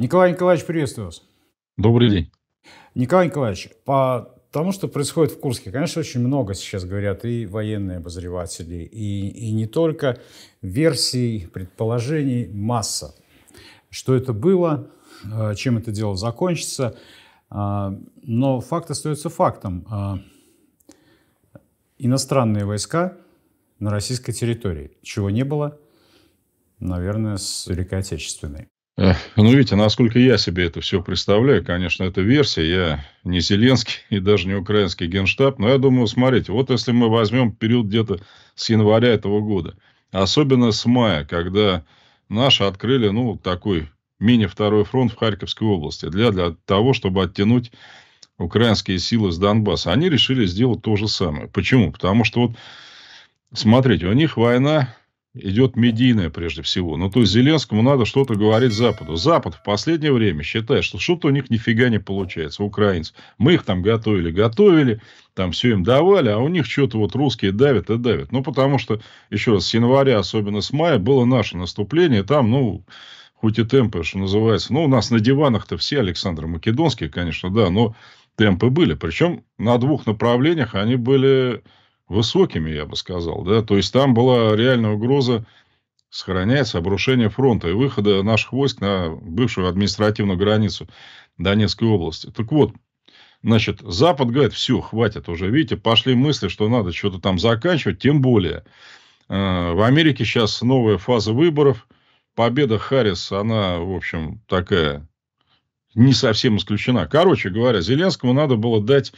Николай Николаевич, приветствую вас. Добрый день. Николай Николаевич, по тому, что происходит в Курске, конечно, очень много сейчас говорят и военные обозреватели, и, и не только версий, предположений, масса. Что это было, э, чем это дело закончится. Э, но факт остается фактом. Э, иностранные войска на российской территории, чего не было, наверное, с Великой Отечественной. Ну, видите, насколько я себе это все представляю, конечно, это версия. Я не Зеленский и даже не украинский генштаб. Но я думаю, смотрите, вот если мы возьмем период где-то с января этого года, особенно с мая, когда наши открыли, ну, такой мини-второй фронт в Харьковской области для, для того, чтобы оттянуть украинские силы с Донбасса. Они решили сделать то же самое. Почему? Потому что вот, смотрите, у них война идет медийная прежде всего. Ну, то есть, Зеленскому надо что-то говорить Западу. Запад в последнее время считает, что что-то у них нифига не получается, Украинцы, Мы их там готовили, готовили, там все им давали, а у них что-то вот русские давят и давят. Ну, потому что, еще раз, с января, особенно с мая, было наше наступление, там, ну, хоть и темпы, что называется. Ну, у нас на диванах-то все Александр Македонский, конечно, да, но темпы были. Причем на двух направлениях они были высокими, я бы сказал. Да? То есть там была реальная угроза сохраняется обрушение фронта и выхода наших войск на бывшую административную границу Донецкой области. Так вот, значит, Запад говорит, все, хватит уже, видите, пошли мысли, что надо что-то там заканчивать, тем более. Э, в Америке сейчас новая фаза выборов. Победа Харрис, она, в общем, такая не совсем исключена. Короче говоря, Зеленскому надо было дать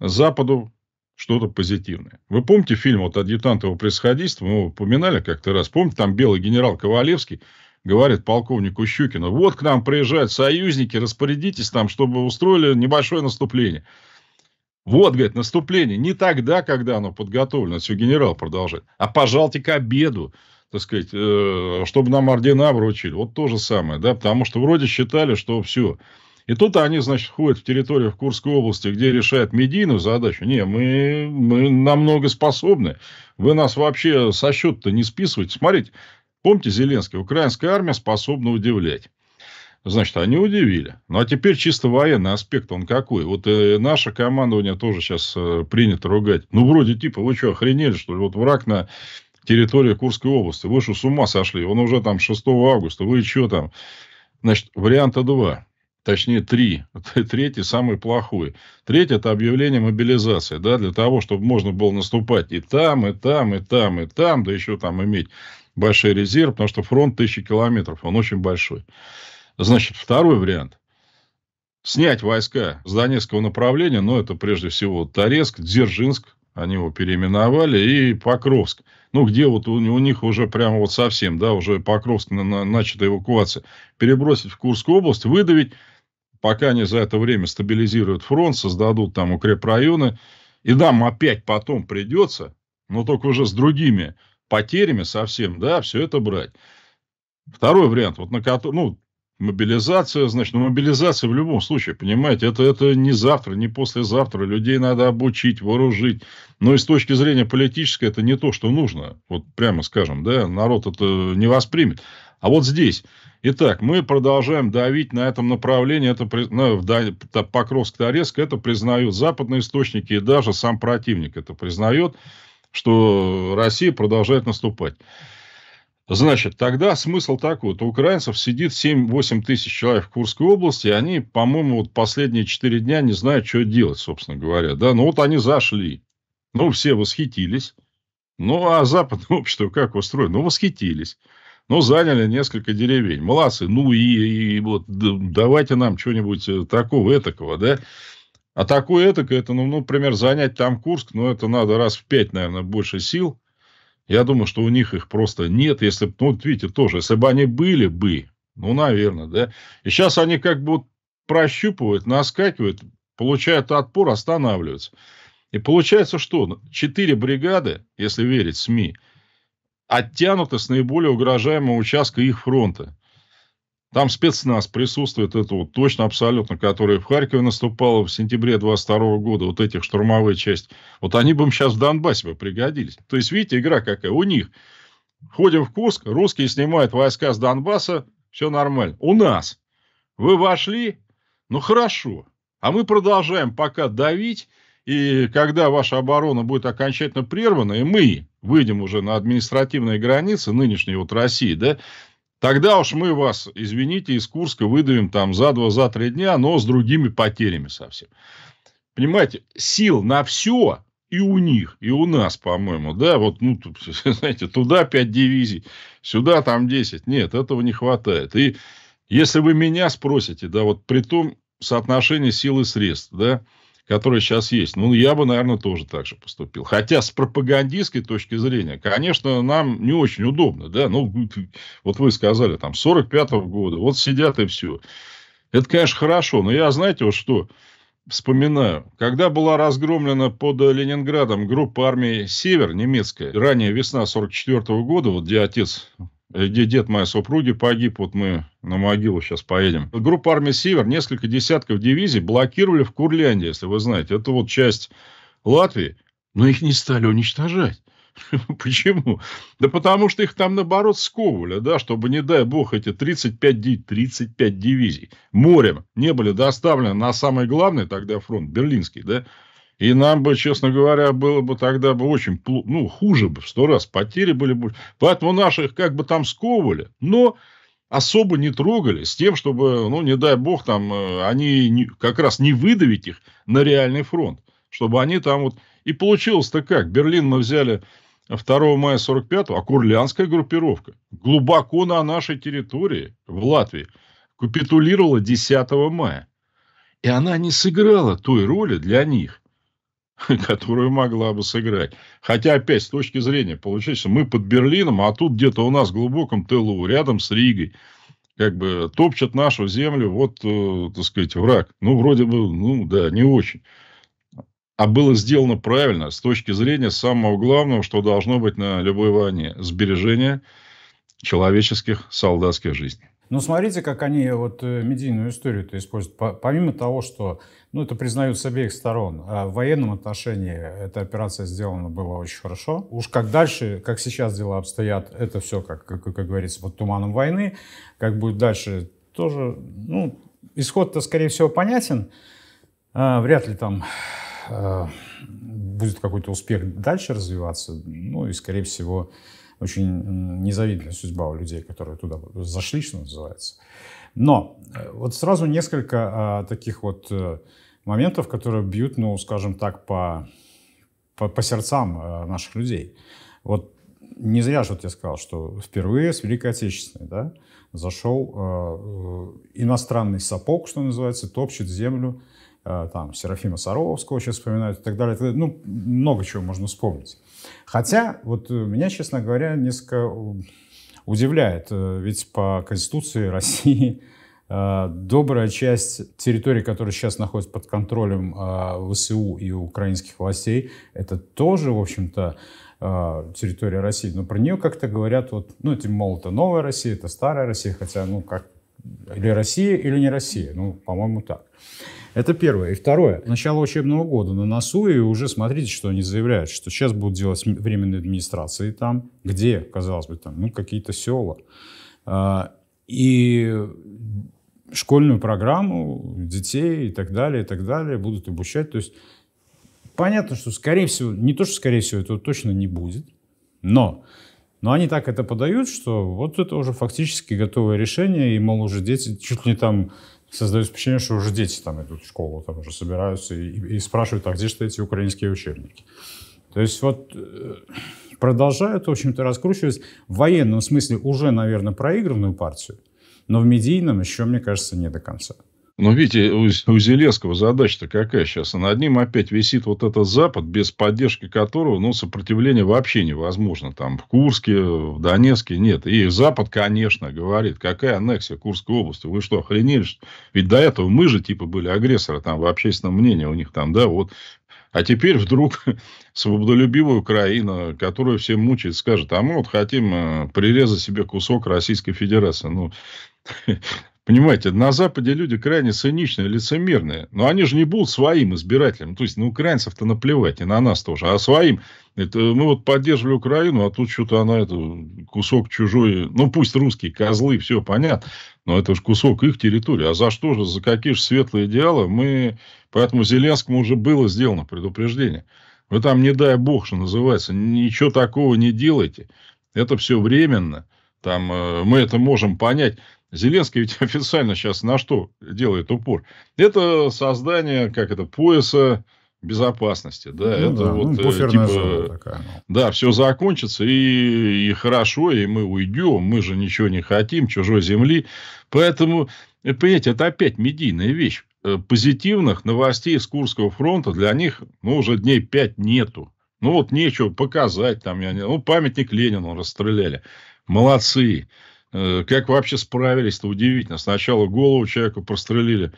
Западу что-то позитивное. Вы помните фильм вот «Адъютант его происходительства»? Мы его упоминали как-то раз. Помните, там белый генерал Ковалевский говорит полковнику Щукину, вот к нам приезжают союзники, распорядитесь там, чтобы устроили небольшое наступление. Вот, говорит, наступление не тогда, когда оно подготовлено, все генерал продолжает, а пожалуйте к обеду, так сказать, э, чтобы нам ордена вручили. Вот то же самое, да, потому что вроде считали, что все, и тут они, значит, ходят в территорию в Курской области, где решают медийную задачу. Не, мы, мы намного способны. Вы нас вообще со счета не списываете. Смотрите, помните Зеленский, украинская армия способна удивлять. Значит, они удивили. Ну, а теперь чисто военный аспект, он какой? Вот э, наше командование тоже сейчас э, принято ругать. Ну, вроде типа, вы что, охренели, что ли? Вот враг на территории Курской области. Вы что, с ума сошли? Он уже там 6 августа. Вы что там? Значит, варианта два точнее три, третий самый плохой. Третий – это объявление мобилизации, да, для того, чтобы можно было наступать и там, и там, и там, и там, да еще там иметь большой резерв, потому что фронт тысячи километров, он очень большой. Значит, второй вариант – снять войска с Донецкого направления, но это прежде всего Торецк, Дзержинск, они его переименовали, и Покровск. Ну, где вот у, у них уже прямо вот совсем, да, уже Покровск на, на, начата эвакуация. Перебросить в Курскую область, выдавить пока они за это время стабилизируют фронт, создадут там укрепрайоны, и нам опять потом придется, но только уже с другими потерями совсем, да, все это брать. Второй вариант, вот на который, ну, мобилизация, значит, ну, мобилизация в любом случае, понимаете, это, это не завтра, не послезавтра, людей надо обучить, вооружить, но и с точки зрения политической это не то, что нужно, вот прямо скажем, да, народ это не воспримет. А вот здесь. Итак, мы продолжаем давить на этом направлении. Это, ну, это Покровск-Торецк. Это признают западные источники и даже сам противник это признает, что Россия продолжает наступать. Значит, тогда смысл такой. Вот у украинцев сидит 7-8 тысяч человек в Курской области, и они, по-моему, вот последние 4 дня не знают, что делать, собственно говоря. Да? Ну, вот они зашли. Ну, все восхитились. Ну, а западное общество как устроено? Ну, восхитились. Ну заняли несколько деревень. Молодцы, ну и, и вот давайте нам что-нибудь э, такого этакого, да. А такое этакое, это, ну, ну например, занять там Курск, но ну, это надо раз в пять, наверное, больше сил. Я думаю, что у них их просто нет. Если ну, вот видите, тоже, если бы они были бы, ну, наверное, да. И сейчас они как бы вот прощупывают, наскакивают, получают отпор, останавливаются. И получается что? Четыре бригады, если верить СМИ – оттянуты с наиболее угрожаемого участка их фронта. Там спецназ присутствует, это вот точно абсолютно, которая в Харькове наступала в сентябре 22 года, вот этих штурмовые части. Вот они бы им сейчас в Донбассе бы пригодились. То есть, видите, игра какая у них. Ходим в Курск, русские снимают войска с Донбасса, все нормально. У нас. Вы вошли, ну хорошо. А мы продолжаем пока давить, и когда ваша оборона будет окончательно прервана, и мы выйдем уже на административные границы нынешней вот России, да, тогда уж мы вас, извините, из Курска выдавим там за два, за три дня, но с другими потерями совсем. Понимаете, сил на все и у них, и у нас, по-моему, да, вот, ну, знаете, туда 5 дивизий, сюда там 10. Нет, этого не хватает. И если вы меня спросите, да, вот при том соотношении сил и средств, да, которые сейчас есть. Ну, я бы, наверное, тоже так же поступил. Хотя с пропагандистской точки зрения, конечно, нам не очень удобно, да. Ну, вот вы сказали, там, 45-го года, вот сидят и все. Это, конечно, хорошо, но я, знаете, вот что вспоминаю. Когда была разгромлена под Ленинградом группа армии «Север» немецкая, ранее весна 44 года, вот где отец Э, дед моей супруги погиб, вот мы на могилу сейчас поедем. Группа армии «Север», несколько десятков дивизий блокировали в Курляндии, если вы знаете. Это вот часть Латвии, но их не стали уничтожать. Почему? Да потому что их там, наоборот, сковывали, да, чтобы, не дай бог, эти 35, 35 дивизий морем не были доставлены на самый главный тогда фронт, Берлинский, да, и нам бы, честно говоря, было бы тогда бы очень, ну, хуже бы, в сто раз, потери были бы. Поэтому наших как бы там сковывали, но особо не трогали с тем, чтобы, ну, не дай бог, там, э, они не, как раз не выдавить их на реальный фронт, чтобы они там вот... И получилось-то как? Берлин мы взяли 2 мая 45-го, а курлянская группировка глубоко на нашей территории, в Латвии, капитулировала 10 мая. И она не сыграла той роли для них, которую могла бы сыграть. Хотя, опять, с точки зрения, получается, мы под Берлином, а тут где-то у нас в глубоком тылу, рядом с Ригой, как бы топчет нашу землю, вот, э, так сказать, враг. Ну, вроде бы, ну, да, не очень. А было сделано правильно с точки зрения самого главного, что должно быть на любой войне – сбережение человеческих солдатских жизней. Ну, смотрите, как они вот э, медийную историю-то используют. Помимо того, что ну, это признают с обеих сторон. А в военном отношении эта операция сделана была очень хорошо. Уж как дальше, как сейчас дела обстоят, это все, как, как, как говорится, под туманом войны. Как будет дальше, тоже, ну, исход-то, скорее всего, понятен. А, вряд ли там а, будет какой-то успех дальше развиваться. Ну, и, скорее всего, очень незавидная судьба у людей, которые туда зашли, что называется. Но э, вот сразу несколько а, таких вот... А, моментов, которые бьют, ну, скажем так, по, по, по сердцам э, наших людей. Вот не зря же вот я сказал, что впервые с Великой Отечественной да, зашел э, э иностранный сапог, что называется, топчет землю э, там, Серафима Саровского сейчас вспоминают и так далее. Ну, много чего можно вспомнить. Хотя вот э, меня, честно говоря, несколько удивляет. Ведь по Конституции России Э, добрая часть территории, которая сейчас находится под контролем э, ВСУ и украинских властей, это тоже, в общем-то, э, территория России. Но про нее как-то говорят, вот, ну, это, мол, это новая Россия, это старая Россия, хотя, ну, как, или Россия, или не Россия. Ну, по-моему, так. Это первое. И второе. Начало учебного года на носу, и уже смотрите, что они заявляют, что сейчас будут делать временные администрации там, где, казалось бы, там, ну, какие-то села. И школьную программу детей и так далее, и так далее, будут обучать. То есть понятно, что, скорее всего, не то, что, скорее всего, этого точно не будет, но, но они так это подают, что вот это уже фактически готовое решение, и, мол, уже дети чуть ли не там создают впечатление, что уже дети там идут в школу, там уже собираются и, и спрашивают, а где же эти украинские учебники? То есть вот э, продолжают, в общем-то, раскручивать в военном смысле уже, наверное, проигранную партию, но в медийном еще, мне кажется, не до конца. Ну, видите, у, у Зеленского задача-то какая сейчас? А над ним опять висит вот этот Запад, без поддержки которого, ну, сопротивление вообще невозможно. Там в Курске, в Донецке нет. И Запад, конечно, говорит, какая аннексия Курской области? Вы что, охренели? Ведь до этого мы же, типа, были агрессоры там в общественном мнении у них там, да, вот а теперь вдруг свободолюбивая Украина, которая все мучает, скажет, а мы вот хотим э, прирезать себе кусок Российской Федерации. Ну, Понимаете, на Западе люди крайне циничные, лицемерные. Но они же не будут своим избирателям. То есть, на ну, украинцев-то наплевать, и на нас тоже. А своим, это э, мы вот поддерживали Украину, а тут что-то она, это кусок чужой, ну пусть русские козлы, все понятно, но это же кусок их территории. А за что же, за какие же светлые идеалы мы... Поэтому Зеленскому уже было сделано предупреждение. Вы там, не дай бог, что называется, ничего такого не делайте. Это все временно. Там, э, мы это можем понять. Зеленский ведь официально сейчас на что делает упор? Это создание, как это, пояса безопасности, да, ну, это да, вот ну, э, типа, такая, ну. да, все закончится и, и хорошо, и мы уйдем, мы же ничего не хотим чужой земли, поэтому, э, понимаете, это опять медийная вещь. Э, позитивных новостей с Курского фронта для них, ну, уже дней пять нету. Ну, вот нечего показать там, я не... ну, памятник Ленину расстреляли. Молодцы. Э, как вообще справились-то, удивительно. Сначала голову человеку прострелили,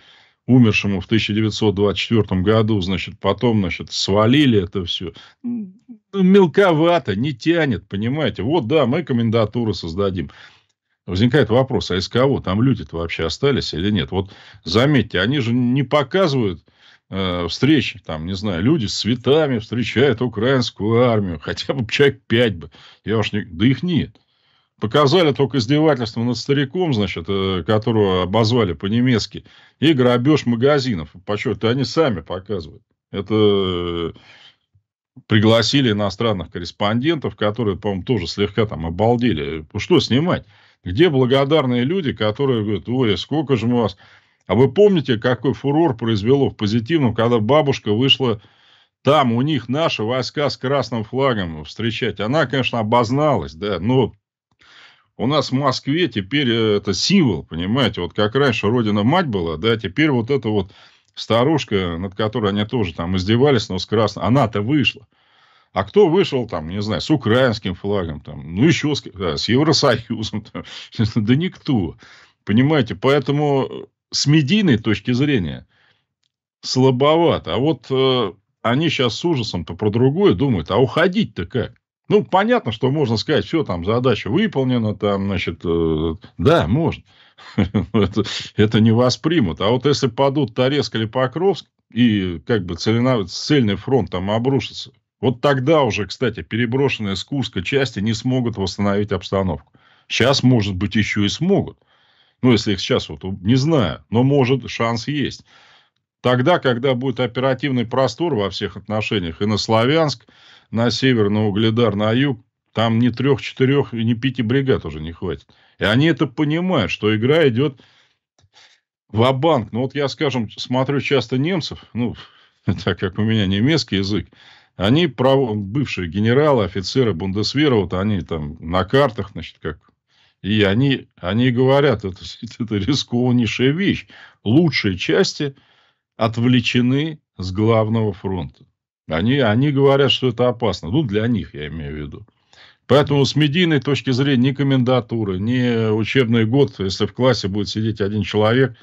умершему в 1924 году, значит, потом, значит, свалили это все. Ну, мелковато, не тянет, понимаете. Вот, да, мы комендатуру создадим. Возникает вопрос, а из кого там люди-то вообще остались или нет? Вот заметьте, они же не показывают э, встречи, там, не знаю, люди с цветами встречают украинскую армию, хотя бы человек пять бы, я уж не... Да их нет. Показали только издевательство над стариком, значит, э, которого обозвали по-немецки, и грабеж магазинов. Почему-то они сами показывают. Это э, пригласили иностранных корреспондентов, которые, по-моему, тоже слегка там обалдели. Что снимать? Где благодарные люди, которые говорят, ой, сколько же мы вас... А вы помните, какой фурор произвело в позитивном, когда бабушка вышла там, у них наши войска с красным флагом встречать? Она, конечно, обозналась, да, но у нас в Москве теперь э, это символ, понимаете, вот как раньше Родина-мать была, да, теперь вот эта вот старушка, над которой они тоже там издевались, но с красной, она-то вышла. А кто вышел там, не знаю, с украинским флагом, там, ну, еще с, да, с Евросоюзом, там, да никто. Понимаете, поэтому э, с медийной точки зрения слабовато. А вот э, они сейчас с ужасом-то про другое думают, а уходить-то как? Ну, понятно, что можно сказать, все, там, задача выполнена, там, значит, э, да, можно. это, это не воспримут. А вот если падут Торецк или Покровск, и как бы целенав... цельный фронт там обрушится, вот тогда уже, кстати, переброшенные с Курска части не смогут восстановить обстановку. Сейчас, может быть, еще и смогут. Ну, если их сейчас вот, не знаю, но может, шанс есть. Тогда, когда будет оперативный простор во всех отношениях, и на Славянск, на север, на Угледар, на юг, там ни трех, четырех, ни пяти бригад уже не хватит. И они это понимают, что игра идет в банк Ну, вот я, скажем, смотрю часто немцев, ну, так как у меня немецкий язык, они, бывшие генералы, офицеры Бундесвера, вот они там на картах, значит, как... И они, они говорят, это, это рискованнейшая вещь. Лучшие части отвлечены с главного фронта. Они, они говорят, что это опасно. Ну, для них, я имею в виду. Поэтому с медийной точки зрения ни комендатуры, ни учебный год, если в классе будет сидеть один человек,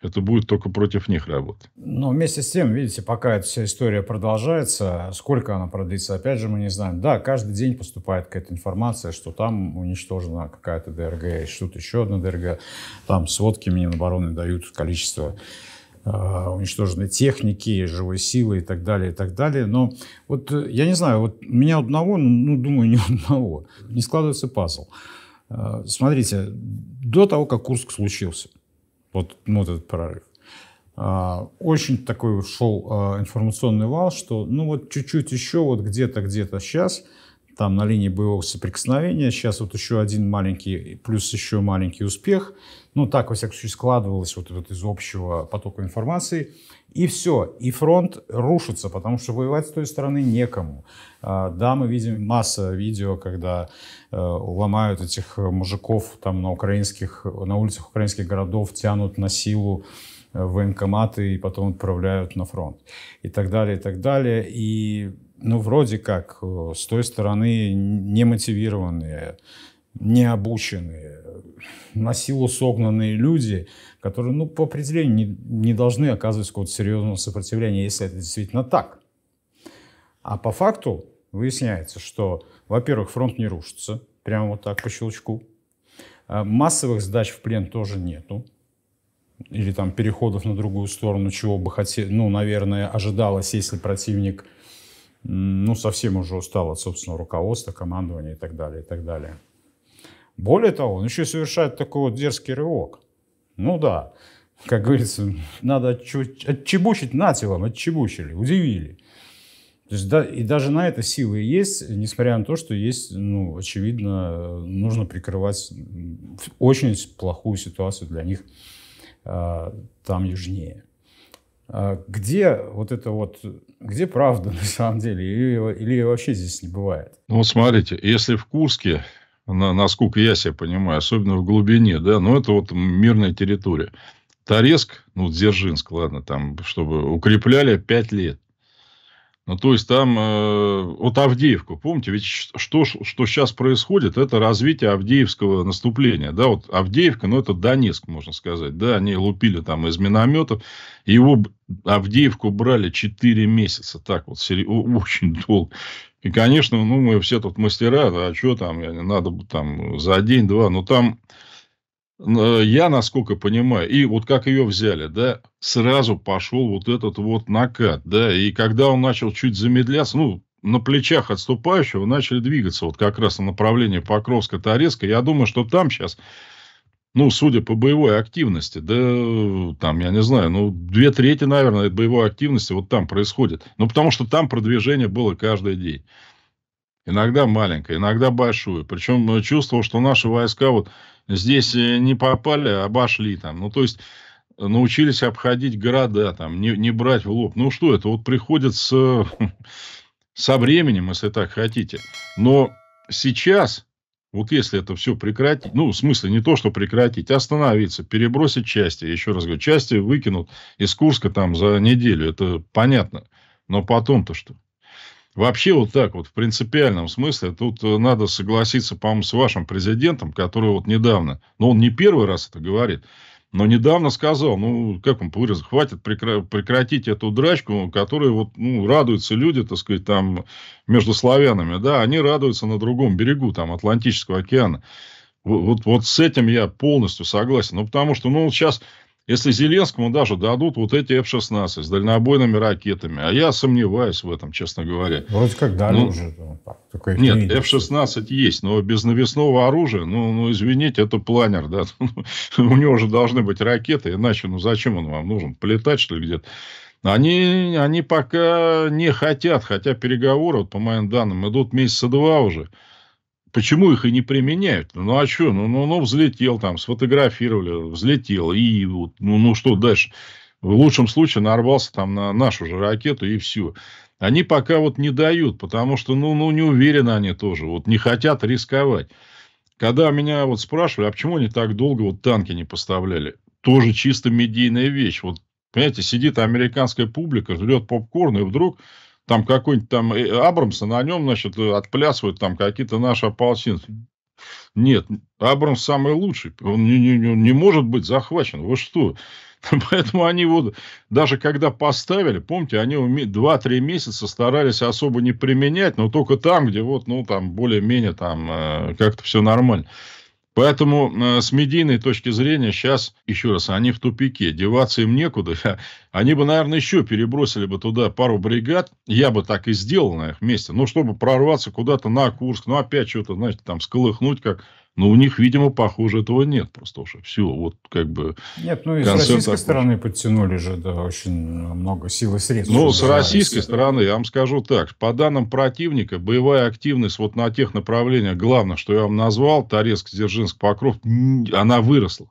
это будет только против них работать. Но ну, вместе с тем, видите, пока эта вся история продолжается, сколько она продлится, опять же, мы не знаем. Да, каждый день поступает какая-то информация, что там уничтожена какая-то ДРГ, что-то еще одна ДРГ. Там сводки Минобороны дают количество а, уничтоженной техники, живой силы и так далее, и так далее. Но вот э, я не знаю, вот меня одного, ну, ну думаю, не одного, не складывается пазл. А, смотрите, до того, как Курск случился, вот, ну, вот этот прорыв, а, очень такой шел информационный вал, что ну вот чуть-чуть еще, вот где-то, где-то сейчас – там на линии боевого соприкосновения. Сейчас вот еще один маленький, плюс еще маленький успех. Ну, так, во всяком случае, складывалось вот, этот из общего потока информации. И все, и фронт рушится, потому что воевать с той стороны некому. А, да, мы видим масса видео, когда э, ломают этих мужиков там на украинских, на улицах украинских городов, тянут на силу э, военкоматы и потом отправляют на фронт. И так далее, и так далее. И ну, вроде как, э, с той стороны немотивированные, необученные, на силу согнанные люди, которые, ну, по определению не, не должны оказывать какого-то серьезного сопротивления, если это действительно так. А по факту выясняется, что, во-первых, фронт не рушится, прямо вот так по щелчку. А массовых сдач в плен тоже нету. Или там переходов на другую сторону, чего бы хотел, ну, наверное, ожидалось, если противник ну, совсем уже устал от собственного руководства, командования и так далее, и так далее. Более того, он еще совершает такой вот дерзкий рывок. Ну да, как говорится, надо отчебучить, нате вам, отчебучили, удивили. То есть, да, и даже на это силы есть, несмотря на то, что есть, ну, очевидно, нужно прикрывать очень плохую ситуацию для них э, там южнее. А где вот это вот, где правда на самом деле, или, или вообще здесь не бывает? Ну, вот смотрите, если в Курске, на, насколько я себя понимаю, особенно в глубине, да, но ну, это вот мирная территория. Торецк, ну, Дзержинск, ладно, там, чтобы укрепляли пять лет. Ну, то есть там э, вот Авдеевку, помните, ведь что, что сейчас происходит, это развитие Авдеевского наступления. Да, вот Авдеевка, ну, это Донецк, можно сказать. Да, они лупили там из минометов, его Авдеевку брали 4 месяца, так вот, очень долго. И, конечно, ну, мы все тут мастера, да, а что там, я не надо там за день-два, но там Э, я, насколько понимаю, и вот как ее взяли, да, сразу пошел вот этот вот накат, да, и когда он начал чуть замедляться, ну, на плечах отступающего начали двигаться вот как раз на направлении Покровска-Торецка. Я думаю, что там сейчас, ну, судя по боевой активности, да, там, я не знаю, ну, две трети, наверное, боевой активности вот там происходит. Ну, потому что там продвижение было каждый день. Иногда маленькое, иногда большое. Причем э, чувствовал, что наши войска вот Здесь э, не попали, а обошли там. Ну, то есть, э, научились обходить города, там, не, не брать в лоб. Ну, что это? Вот приходит с, со временем, если так хотите. Но сейчас, вот если это все прекратить, ну, в смысле, не то, что прекратить, а остановиться, перебросить части, еще раз говорю, части выкинут из Курска там за неделю, это понятно. Но потом-то что? Вообще вот так вот, в принципиальном смысле, тут э, надо согласиться, по-моему, с вашим президентом, который вот недавно, ну, он не первый раз это говорит, но недавно сказал, ну, как он выразил, хватит прекратить эту драчку, которой вот, ну, радуются люди, так сказать, там, между славянами, да, они радуются на другом берегу, там, Атлантического океана. Вот, вот, вот с этим я полностью согласен. Ну, потому что, ну, сейчас если Зеленскому даже дадут вот эти F-16 с дальнобойными ракетами, а я сомневаюсь в этом, честно говоря. Вроде как дали ну, уже. нет, F-16 есть, но без навесного оружия, ну, ну извините, это планер, да. У него же должны быть ракеты, иначе, ну, зачем он вам нужен? Полетать, что ли, где-то? Они, они пока не хотят, хотя переговоры, вот, по моим данным, идут месяца два уже. Почему их и не применяют? Ну, ну а что? Ну, ну, ну, взлетел там, сфотографировали, взлетел. И вот, ну, ну, что дальше? В лучшем случае нарвался там на нашу же ракету и все. Они пока вот не дают, потому что, ну, ну, не уверены они тоже. Вот не хотят рисковать. Когда меня вот спрашивали, а почему они так долго вот танки не поставляли? Тоже чисто медийная вещь. Вот, понимаете, сидит американская публика, жрет попкорн, и вдруг там какой-нибудь там э, Абрамса, на нем, значит, э, отплясывают там какие-то наши ополченцы. Нет, Абрамс самый лучший. Он не, не, не может быть захвачен. Вы что? Поэтому они вот, даже когда поставили, помните, они 2-3 месяца старались особо не применять, но только там, где вот, ну, там, более-менее, там, э, как-то все нормально. Поэтому э, с медийной точки зрения сейчас, еще раз, они в тупике, деваться им некуда. Они бы, наверное, еще перебросили бы туда пару бригад, я бы так и сделал на их месте, Но ну, чтобы прорваться куда-то на Курск, ну, опять что-то, знаете, там, сколыхнуть, как но ну, у них, видимо, похоже, этого нет просто уже. Все, вот как бы... Нет, ну и с российской такой. стороны подтянули же да, очень много сил и средств. Ну, с российской да. стороны, я вам скажу так. По данным противника, боевая активность вот на тех направлениях, главное, что я вам назвал, Торецк, Дзержинск, Покров, она выросла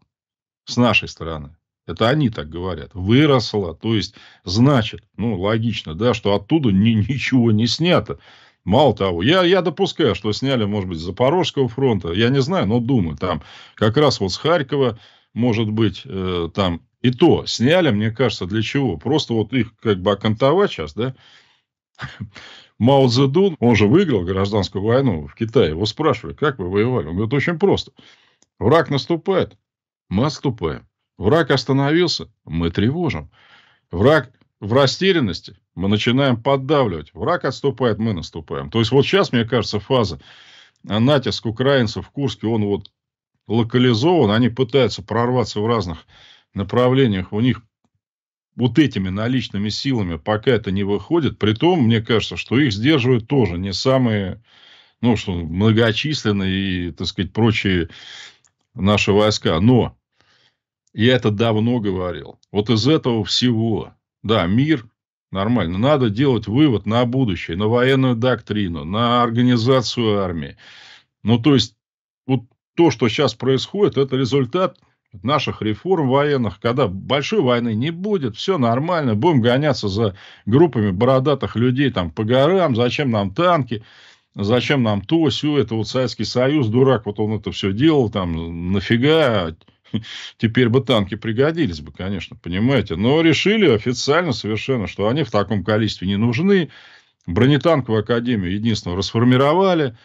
с нашей стороны. Это они так говорят. Выросла, то есть, значит, ну, логично, да, что оттуда ни, ничего не снято. Мало того, я, я допускаю, что сняли, может быть, с Запорожского фронта, я не знаю, но думаю, там как раз вот с Харькова, может быть, э, там и то сняли, мне кажется, для чего? Просто вот их как бы окантовать сейчас, да? Мао Цзэдун, он же выиграл гражданскую войну в Китае, его спрашивали, как вы воевали? Он говорит, очень просто. Враг наступает, мы отступаем. Враг остановился, мы тревожим. Враг в растерянности, мы начинаем поддавливать. Враг отступает, мы наступаем. То есть вот сейчас, мне кажется, фаза а, натиск украинцев в Курске, он вот локализован, они пытаются прорваться в разных направлениях. У них вот этими наличными силами пока это не выходит. Притом, мне кажется, что их сдерживают тоже не самые, ну, что многочисленные и, так сказать, прочие наши войска. Но я это давно говорил. Вот из этого всего да, мир, нормально. Надо делать вывод на будущее, на военную доктрину, на организацию армии. Ну, то есть, вот то, что сейчас происходит, это результат наших реформ военных, когда большой войны не будет, все нормально, будем гоняться за группами бородатых людей там по горам, зачем нам танки, зачем нам то, все, это вот Советский Союз, дурак, вот он это все делал, там, нафига, Теперь бы танки пригодились бы, конечно, понимаете. Но решили официально совершенно, что они в таком количестве не нужны. Бронетанковую академию единственную расформировали.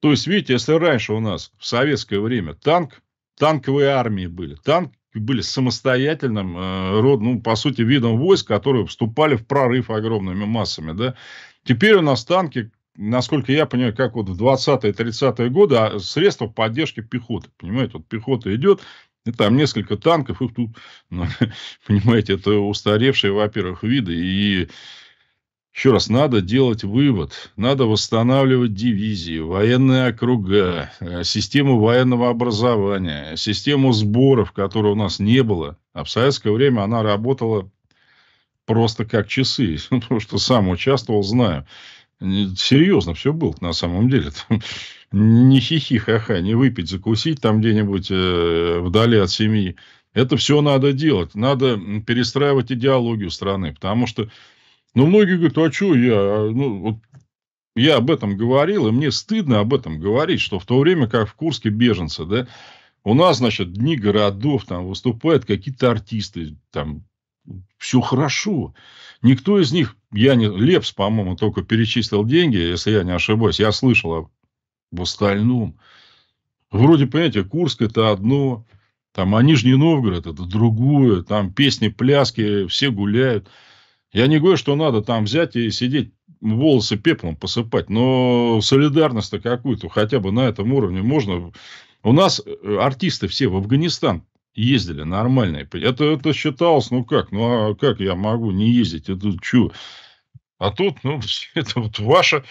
То есть, видите, если раньше у нас в советское время танк, танковые армии были, танк, были самостоятельным, э, род, ну, по сути, видом войск, которые вступали в прорыв огромными массами, да. Теперь у нас танки, насколько я понимаю, как вот в 20-е, 30-е годы, а средства поддержки пехоты, понимаете, вот пехота идет, и там несколько танков, их тут, ну, понимаете, это устаревшие, во-первых, виды. И еще раз, надо делать вывод. Надо восстанавливать дивизии, военные округа, э, систему военного образования, систему сборов, которой у нас не было. А в советское время она работала просто как часы. Потому что сам участвовал, знаю. Серьезно все было на самом деле. не хихи-ха-ха, не выпить, закусить там где-нибудь э, вдали от семьи. Это все надо делать. Надо перестраивать идеологию страны, потому что, ну, многие говорят, а что я, а, ну, вот я об этом говорил, и мне стыдно об этом говорить, что в то время, как в Курске беженцы, да, у нас, значит, дни городов, там выступают какие-то артисты, там все хорошо. Никто из них, я не, Лепс, по-моему, только перечислил деньги, если я не ошибаюсь, я слышал в остальном. Вроде, понимаете, Курск – это одно, там, а Нижний Новгород – это другое, там песни, пляски, все гуляют. Я не говорю, что надо там взять и сидеть волосы пеплом посыпать, но солидарность-то какую-то хотя бы на этом уровне можно. У нас э, артисты все в Афганистан ездили нормальные. Это, это считалось, ну как, ну а как я могу не ездить? Это что? А тут, ну, это вот ваша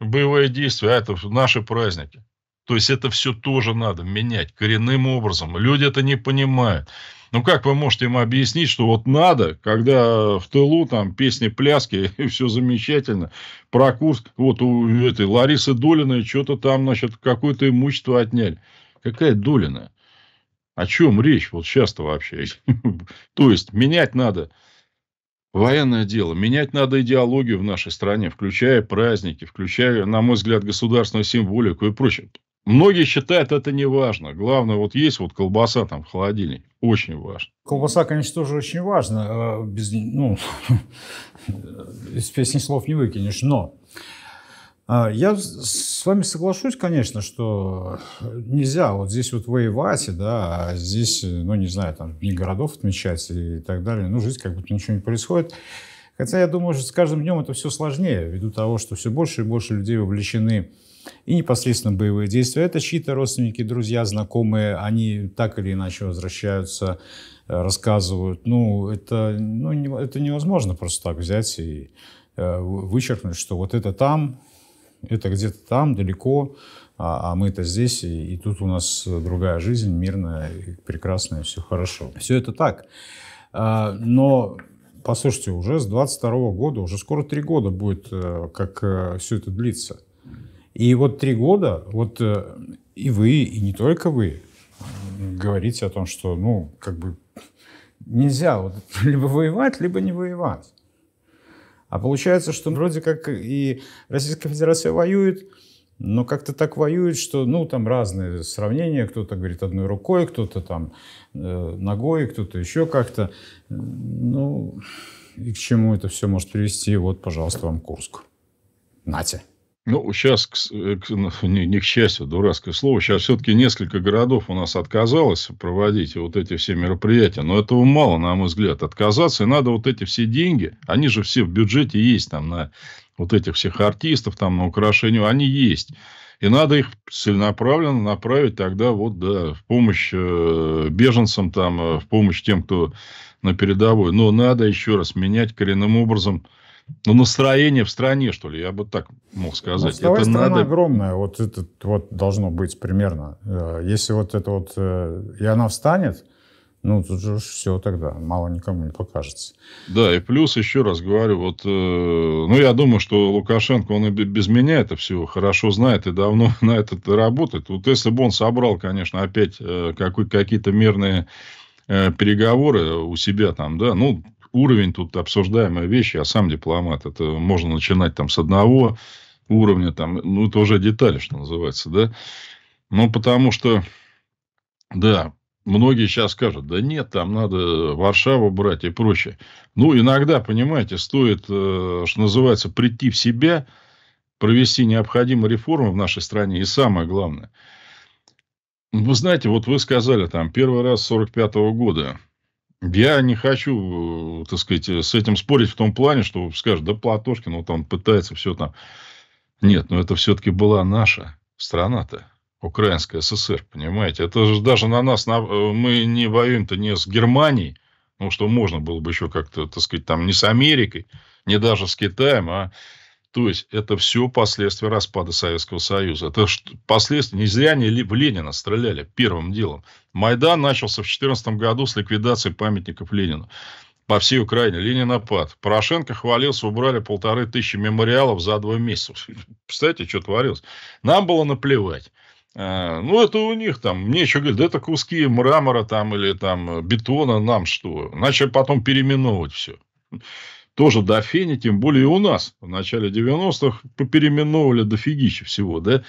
боевые действия, а это наши праздники. То есть это все тоже надо менять коренным образом. Люди это не понимают. Ну, как вы можете им объяснить, что вот надо, когда в тылу там песни, пляски, и все замечательно, про Курск, вот у этой Ларисы Долиной что-то там, значит, какое-то имущество отняли. Какая Долина? О чем речь вот сейчас-то вообще? То есть, менять надо Военное дело. Менять надо идеологию в нашей стране, включая праздники, включая, на мой взгляд, государственную символику и прочее. Многие считают это не важно. Главное, вот есть вот колбаса там в холодильнике. Очень важно. Колбаса, конечно, тоже очень важно. Э, без, ну, из песни слов не выкинешь. Но а, я с вами соглашусь, конечно, что нельзя вот здесь вот воевать, да, а здесь, э, ну, не знаю, там, дни городов отмечать и так далее. Ну, жизнь как будто ничего не происходит. Хотя я думаю, что с каждым днем это все сложнее, ввиду того, что все больше и больше людей вовлечены и непосредственно боевые действия. Это чьи-то родственники, друзья, знакомые, они так или иначе возвращаются, э, рассказывают. Ну, это, ну, это невозможно просто так взять и э, вычеркнуть, что вот это там, это где-то там, далеко, а, а мы-то здесь, и, и тут у нас другая жизнь, мирная, прекрасная, все хорошо. Все это так. А, но послушайте, уже с 22 года, уже скоро три года будет, э, как э, все это длится. И вот три года, вот э, и вы, и не только вы говорите о том, что, ну, как бы нельзя вот, либо воевать, либо не воевать. А получается, что вроде как и Российская Федерация воюет, но как-то так воюет, что, ну, там разные сравнения. Кто-то говорит одной рукой, кто-то там э, ногой, кто-то еще как-то. Ну, и к чему это все может привести? Вот, пожалуйста, вам Курск. Натя. Ну, сейчас, к, э, к, ну, не, не к счастью, дурацкое слово, сейчас все-таки несколько городов у нас отказалось проводить вот эти все мероприятия, но этого мало, на мой взгляд, отказаться, и надо вот эти все деньги, они же все в бюджете есть там на вот этих всех артистов, там на украшению, они есть. И надо их целенаправленно направить тогда вот, да, в помощь э, беженцам, там, э, в помощь тем, кто на передовой. Но надо еще раз менять коренным образом ну, настроение в стране, что ли, я бы так мог ну, сказать. Ну, это страна надо... огромная, вот это вот должно быть примерно. Э, если вот это вот, э, и она встанет, ну, тут же все тогда, мало никому не покажется. Да, и плюс, еще раз говорю, вот, э, ну, я думаю, что Лукашенко, он и без меня это все хорошо знает и давно на это работает. Вот если бы он собрал, конечно, опять какой какие-то мирные переговоры у себя там, да, ну, уровень, тут обсуждаемая вещь, я а сам дипломат, это можно начинать там с одного уровня, там, ну, это уже детали, что называется, да. Ну, потому что, да, многие сейчас скажут, да нет, там надо Варшаву брать и прочее. Ну, иногда, понимаете, стоит, э, что называется, прийти в себя, провести необходимые реформы в нашей стране. И самое главное, вы знаете, вот вы сказали там первый раз 45 -го года, я не хочу, э, так сказать, э, с этим спорить в том плане, что скажешь, да Платошкин, ну, там пытается все там. Нет, но ну, это все-таки была наша страна-то, Украинская ССР, понимаете? Это же даже на нас, на, э, мы не воюем-то не с Германией, ну, что можно было бы еще как-то, так сказать, там не с Америкой, не даже с Китаем, а то есть это все последствия распада Советского Союза. Это последствия, не зря они в Ленина стреляли первым делом. Майдан начался в 2014 году с ликвидации памятников Ленину. По всей Украине Ленинопад. Порошенко хвалился, убрали полторы тысячи мемориалов за два месяца. Представляете, что творилось? Нам было наплевать. А, ну, это у них там. Мне еще говорят, да это куски мрамора там или там бетона, нам что? Начали потом переименовывать все тоже до фени, тем более и у нас в начале 90-х попереименовывали дофигища всего, да.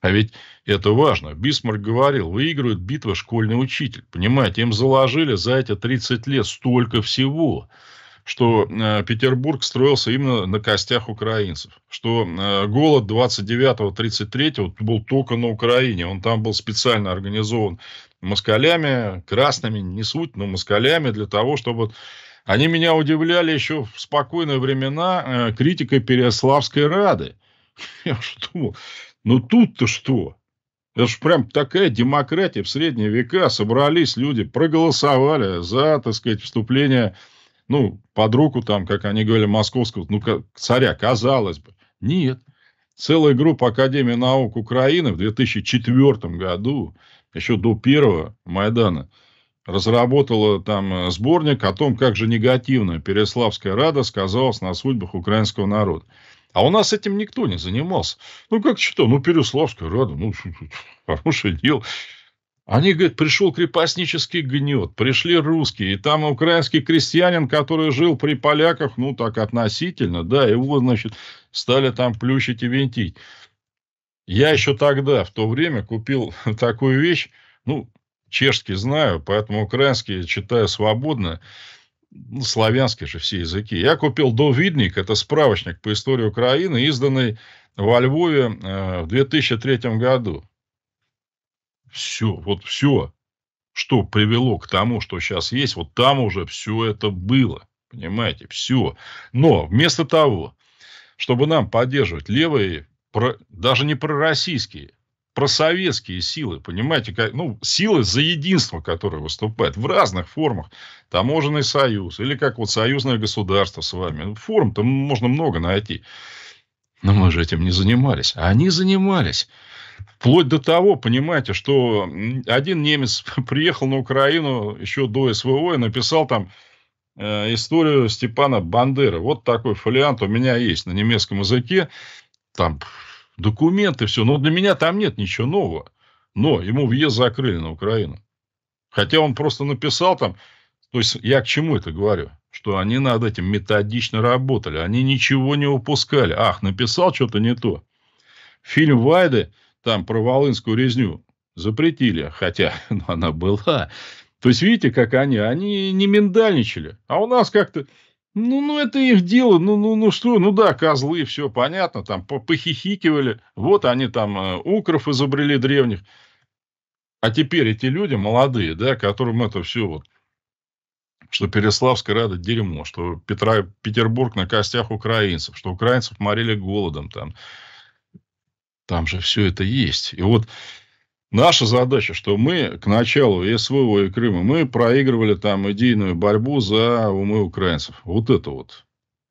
А ведь это важно. Бисмарк говорил, выигрывает битва школьный учитель. Понимаете, им заложили за эти 30 лет столько всего, что э, Петербург строился именно на костях украинцев, что э, голод 29-33 был только на Украине, он там был специально организован москалями, красными, не суть, но москалями для того, чтобы они меня удивляли еще в спокойные времена э, критикой Переославской Рады. Я уж думал, ну тут-то что? Это же прям такая демократия в средние века. Собрались люди, проголосовали за, так сказать, вступление, ну, под руку там, как они говорили, московского, ну, царя, казалось бы. Нет. Целая группа Академии наук Украины в 2004 году, еще до первого Майдана, разработала там э, сборник о том, как же негативно Переславская Рада сказалась на судьбах украинского народа. А у нас этим никто не занимался. Ну, как что? Ну, Переславская Рада, ну, хорошее дело. Они, говорят, пришел крепостнический гнет, пришли русские, и там украинский крестьянин, который жил при поляках, ну, так относительно, да, его, значит, стали там плющить и винтить. Я еще тогда, в то время, купил такую вещь, ну, чешский знаю, поэтому украинский читаю свободно. Ну, славянские же все языки. Я купил «Довидник», это справочник по истории Украины, изданный во Львове э, в 2003 году. Все, вот все, что привело к тому, что сейчас есть, вот там уже все это было. Понимаете, все. Но вместо того, чтобы нам поддерживать левые, даже не пророссийские, просоветские силы, понимаете, как, ну, силы за единство, которые выступают в разных формах. Таможенный союз или как вот союзное государство с вами. Ну, форм-то можно много найти. Но мы же этим не занимались. А они занимались. Вплоть до того, понимаете, что один немец приехал на Украину еще до СВО и написал там э, историю Степана Бандеры. Вот такой фолиант у меня есть на немецком языке. Там документы, все. Но для меня там нет ничего нового. Но ему въезд закрыли на Украину. Хотя он просто написал там, то есть я к чему это говорю? Что они над этим методично работали, они ничего не упускали. Ах, написал что-то не то. Фильм Вайды там про Волынскую резню запретили, хотя ну, она была. То есть видите, как они, они не миндальничали. А у нас как-то ну, ну, это их дело. Ну, ну, ну что, ну да, козлы, все понятно, там по похихикивали. Вот они там э, укров изобрели древних. А теперь эти люди молодые, да, которым это все вот, что Переславская рада дерьмо, что Петра, Петербург на костях украинцев, что украинцев морили голодом там. Там же все это есть. И вот Наша задача, что мы к началу и СВО, и Крыма, мы проигрывали там идейную борьбу за умы украинцев. Вот это вот.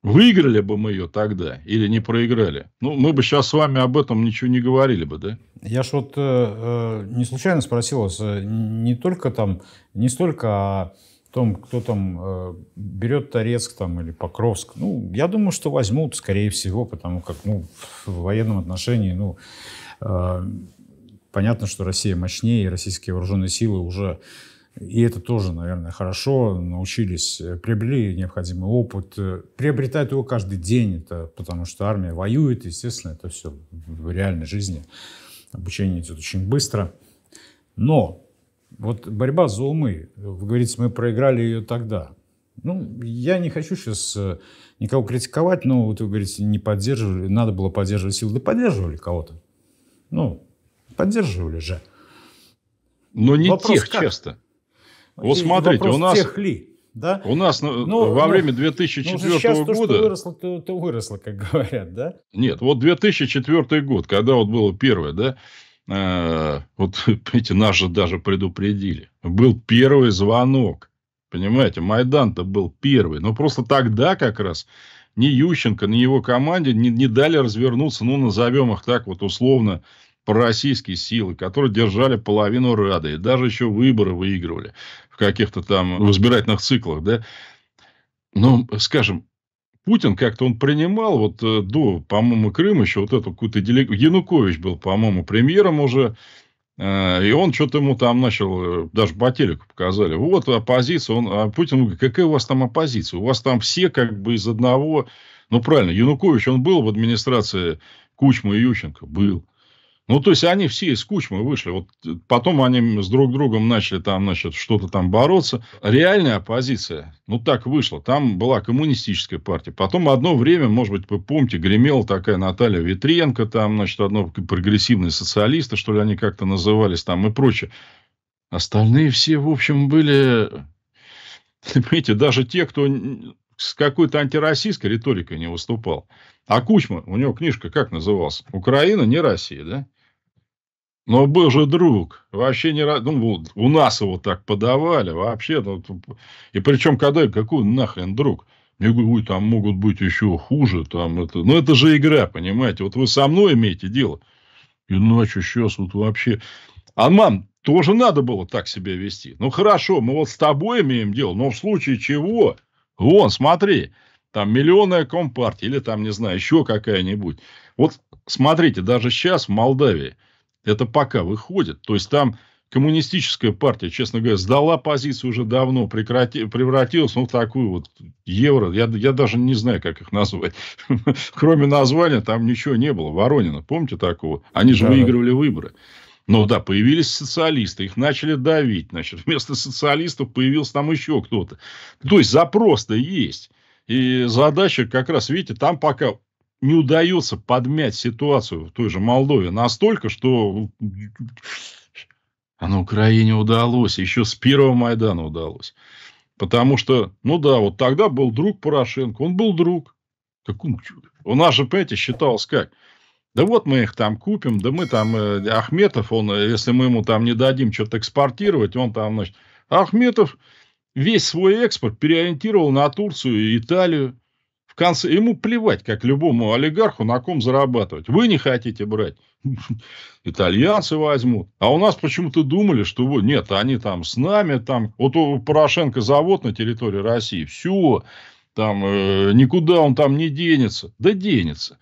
Выиграли бы мы ее тогда или не проиграли? Ну, мы бы сейчас с вами об этом ничего не говорили бы, да? Я ж вот э, э не случайно спросил вас, э, не только там, не столько о том, кто там э, берет Торецк там или Покровск. Ну, я думаю, что возьмут, скорее всего, потому как, ну, в военном отношении, ну, э, Понятно, что Россия мощнее, и российские вооруженные силы уже и это тоже, наверное, хорошо. Научились, э, приобрели необходимый опыт. Э, приобретают его каждый день, это потому что армия воюет, естественно, это все в реальной жизни. Обучение идет очень быстро. Но вот борьба за умы, вы говорите, мы проиграли ее тогда. Ну, я не хочу сейчас э, никого критиковать, но вот вы говорите, не поддерживали, надо было поддерживать силы. Да поддерживали кого-то. Ну, Поддерживали же. Но не Вопрос тех, как? честно. Вот И смотрите, у нас... Тех ли? Да? У нас э, ну, во ну, время 2004 ну, сейчас года... То, что выросло, то, то выросло, как говорят, да? Нет, вот 2004 год, когда вот было первое, да, э, вот эти нас же даже предупредили. Был первый звонок, понимаете, Майдан-то был первый. Но просто тогда как раз ни Ющенко, ни его команде не, не дали развернуться, ну, назовем их так вот условно, пророссийские силы, которые держали половину Рады и даже еще выборы выигрывали в каких-то там в избирательных циклах, да. Но, ну, скажем, Путин как-то он принимал вот э, до, по-моему, Крым еще вот эту какую-то делегацию. Янукович был, по-моему, премьером уже. Э, и он что-то ему там начал, э, даже по телеку показали. Вот оппозиция, он, а Путин говорит, какая у вас там оппозиция? У вас там все как бы из одного... Ну, правильно, Янукович, он был в администрации Кучма и Ющенко? Был. Ну, то есть, они все из кучмы вышли. Вот э, потом они с друг другом начали там, значит, что-то там бороться. Реальная оппозиция, ну, так вышло. Там была коммунистическая партия. Потом одно время, может быть, вы помните, гремела такая Наталья Ветренко, там, значит, одно прогрессивные социалисты, что ли, они как-то назывались там и прочее. Остальные все, в общем, были... Понимаете, даже те, кто с какой-то антироссийской риторикой не выступал. А Кучма, у него книжка как называлась? «Украина не Россия», да? Но, был же друг, вообще не раз... Ну, вот, у нас его так подавали вообще. Ну, и причем, когда, какой нахрен друг? Мне говорят, там могут быть еще хуже. Там это... Ну, это же игра, понимаете. Вот вы со мной имеете дело. И ночью сейчас вот вообще... А мам, тоже надо было так себя вести. Ну, хорошо, мы вот с тобой имеем дело, но в случае чего... Вон, смотри, там миллионная компартия или там, не знаю, еще какая-нибудь. Вот смотрите, даже сейчас в Молдавии – это пока выходит. То есть там коммунистическая партия, честно говоря, сдала позицию уже давно, прекрати, превратилась ну, в такую вот евро. Я, я даже не знаю, как их назвать. Кроме названия там ничего не было. Воронина, помните такого? Они же да. выигрывали выборы. Ну да, появились социалисты, их начали давить. Значит, вместо социалистов появился там еще кто-то. То есть запрос-то есть. И задача как раз, видите, там пока не удается подмять ситуацию в той же Молдове настолько, что а на Украине удалось, еще с первого Майдана удалось. Потому что, ну да, вот тогда был друг Порошенко, он был друг. как чуду? У нас же, понимаете, считалось как? Да вот мы их там купим, да мы там, э, Ахметов, он, э, если мы ему там не дадим что-то экспортировать, он там, значит... Ахметов весь свой экспорт переориентировал на Турцию и Италию. В конце ему плевать, как любому олигарху, на ком зарабатывать. Вы не хотите брать. Итальянцы возьмут. А у нас почему-то думали, что вот нет, они там с нами, там, вот у Порошенко завод на территории России, все, там, э, никуда он там не денется. Да денется.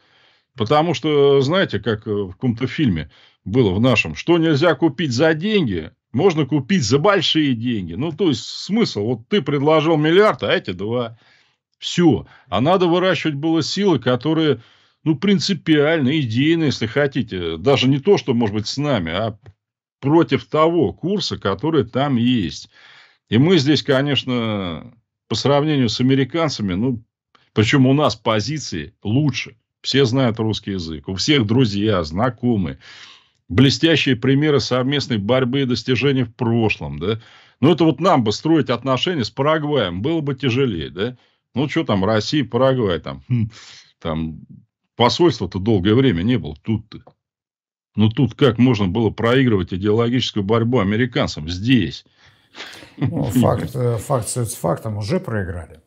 Потому что, знаете, как э, в каком-то фильме было в нашем, что нельзя купить за деньги, можно купить за большие деньги. Ну, то есть, смысл, вот ты предложил миллиард, а эти два. Все. А надо выращивать было силы, которые, ну, принципиально, идейно, если хотите. Даже не то, что, может быть, с нами, а против того курса, который там есть. И мы здесь, конечно, по сравнению с американцами, ну, причем у нас позиции лучше. Все знают русский язык, у всех друзья, знакомые. Блестящие примеры совместной борьбы и достижений в прошлом, да. Но ну, это вот нам бы строить отношения с Парагваем было бы тяжелее, да. Ну, что там, Россия, Парагвай, там, хм, там посольства-то долгое время не было. Тут -то. Ну, тут как можно было проигрывать идеологическую борьбу американцам здесь? Ну, факт, э, факт с фактом уже проиграли.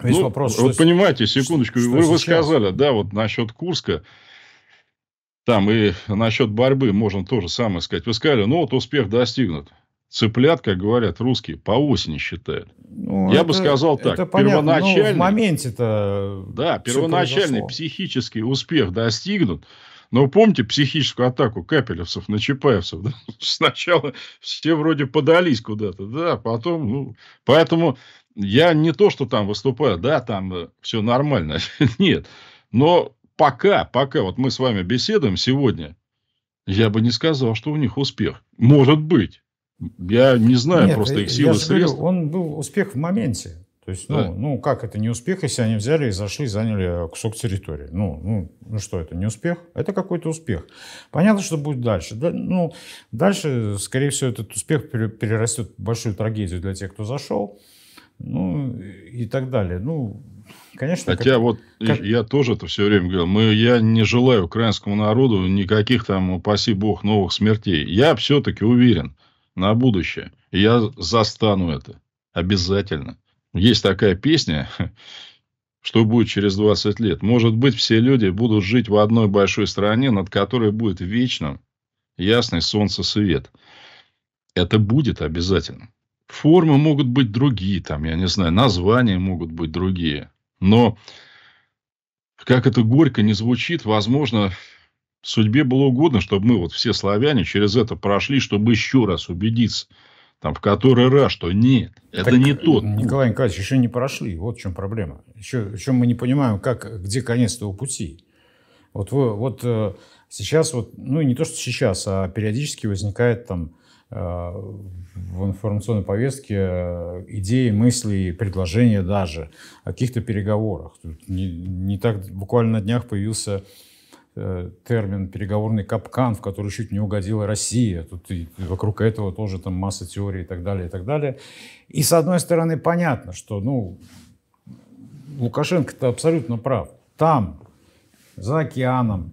Весь ну, вопрос, вот что, понимаете, секундочку, что вы, вы сказали, да, вот насчет Курска, там и насчет борьбы можно тоже самое сказать. Вы сказали, ну вот успех достигнут. Цыплят, как говорят русские, по осени считают. Ну, Я это, бы сказал так. Это понятно, ну, первоначальный, в моменте-то... Да, первоначальный психический успех достигнут. Но помните психическую атаку капелевцев на чапаевцев? Да? Сначала все вроде подались куда-то, да, потом... Ну, поэтому я не то, что там выступаю, да, там э, все нормально. Нет. Но пока, пока вот мы с вами беседуем сегодня, я бы не сказал, что у них успех. Может быть. Я не знаю Нет, просто их силы и средств. Говорю, он был успех в моменте. То есть, ну, да. ну, как это не успех, если они взяли и зашли заняли э, кусок территории? Ну, ну, ну что, это не успех? Это какой-то успех. Понятно, что будет дальше. Да, ну, дальше, скорее всего, этот успех перерастет в большую трагедию для тех, кто зашел. Ну, и так далее. Ну, конечно. Хотя как, вот как... я тоже это все время говорил. Мы, я не желаю украинскому народу никаких там, упаси бог, новых смертей. Я все-таки уверен – на будущее. я застану это. Обязательно. Есть такая песня, что будет через 20 лет. Может быть, все люди будут жить в одной большой стране, над которой будет вечным ясный солнце свет. Это будет обязательно. Формы могут быть другие, там, я не знаю, названия могут быть другие. Но, как это горько не звучит, возможно, судьбе было угодно, чтобы мы вот все славяне через это прошли, чтобы еще раз убедиться, там, в который раз, что нет, так, это не тот. Николай Николаевич, еще не прошли, вот в чем проблема. Еще, еще мы не понимаем, как, где конец того пути. Вот, вы, вот э, сейчас, вот, ну не то, что сейчас, а периодически возникает там э, в информационной повестке э, идеи, мысли, предложения даже о каких-то переговорах. не, не так буквально на днях появился Э, термин «переговорный капкан», в который чуть не угодила Россия. Тут и вокруг этого тоже там масса теорий и так далее, и так далее. И, с одной стороны, понятно, что, ну, Лукашенко-то абсолютно прав. Там, за океаном,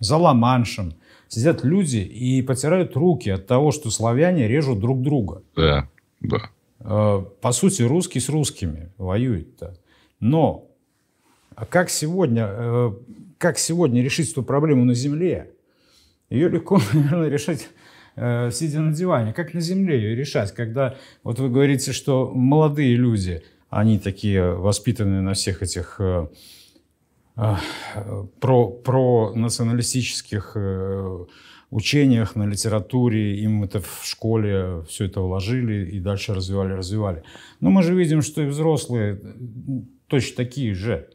за Ла-Маншем сидят люди и потирают руки от того, что славяне режут друг друга. Да, да. Э, по сути, русский с русскими воюет-то. Но а как сегодня э, как сегодня решить эту проблему на Земле, ее легко, наверное, решать э, сидя на диване. Как на Земле ее решать, когда вот вы говорите, что молодые люди, они такие воспитанные на всех этих э, э, про, про националистических учениях, на литературе, им это в школе все это вложили и дальше развивали, развивали. Но мы же видим, что и взрослые точно такие же.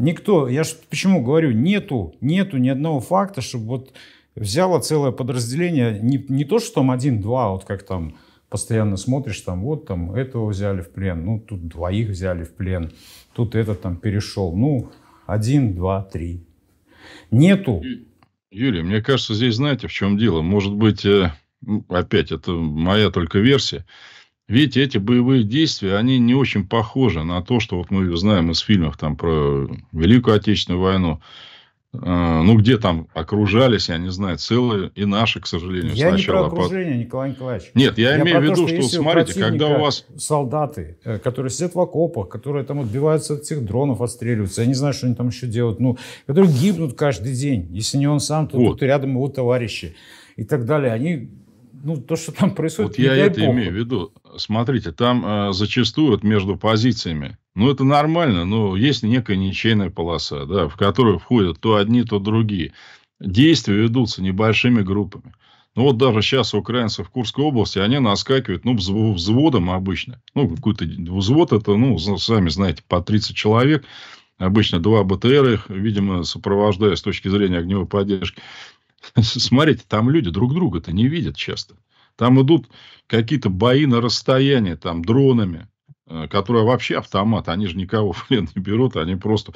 Никто, я же почему говорю, нету, нету ни одного факта, чтобы вот взяло целое подразделение, не, не то, что там один-два, а вот как там постоянно смотришь, там вот там этого взяли в плен, ну тут двоих взяли в плен, тут этот там перешел, ну один, два, три. Нету. Юрий, мне кажется, здесь знаете, в чем дело. Может быть, э, опять, это моя только версия ведь эти боевые действия, они не очень похожи на то, что вот мы знаем из фильмов там про Великую Отечественную войну. А, ну, где там окружались, я не знаю, целые и наши, к сожалению, я сначала. Я не про окружение, Николай Николаевич. Нет, я, я имею в виду, что, что смотрите, когда у вас... Солдаты, э, которые сидят в окопах, которые там отбиваются от этих дронов, отстреливаются, я не знаю, что они там еще делают, ну, которые гибнут каждый день. Если не он сам, то вот. тут рядом его товарищи и так далее. Они ну, то, что там происходит. Вот я это эпоху. имею в виду. Смотрите, там э, зачастую вот между позициями, ну, это нормально, но есть некая ничейная полоса, да, в которую входят то одни, то другие. Действия ведутся небольшими группами. Ну, вот даже сейчас украинцы в Курской области, они наскакивают, ну, взводом обычно. Ну, какой-то взвод, это, ну, сами знаете, по 30 человек. Обычно два БТР их, видимо, сопровождая с точки зрения огневой поддержки. Смотрите, там люди друг друга-то не видят часто. Там идут какие-то бои на расстоянии, там, дронами, э, которые вообще автомат, они же никого в плен не берут, они просто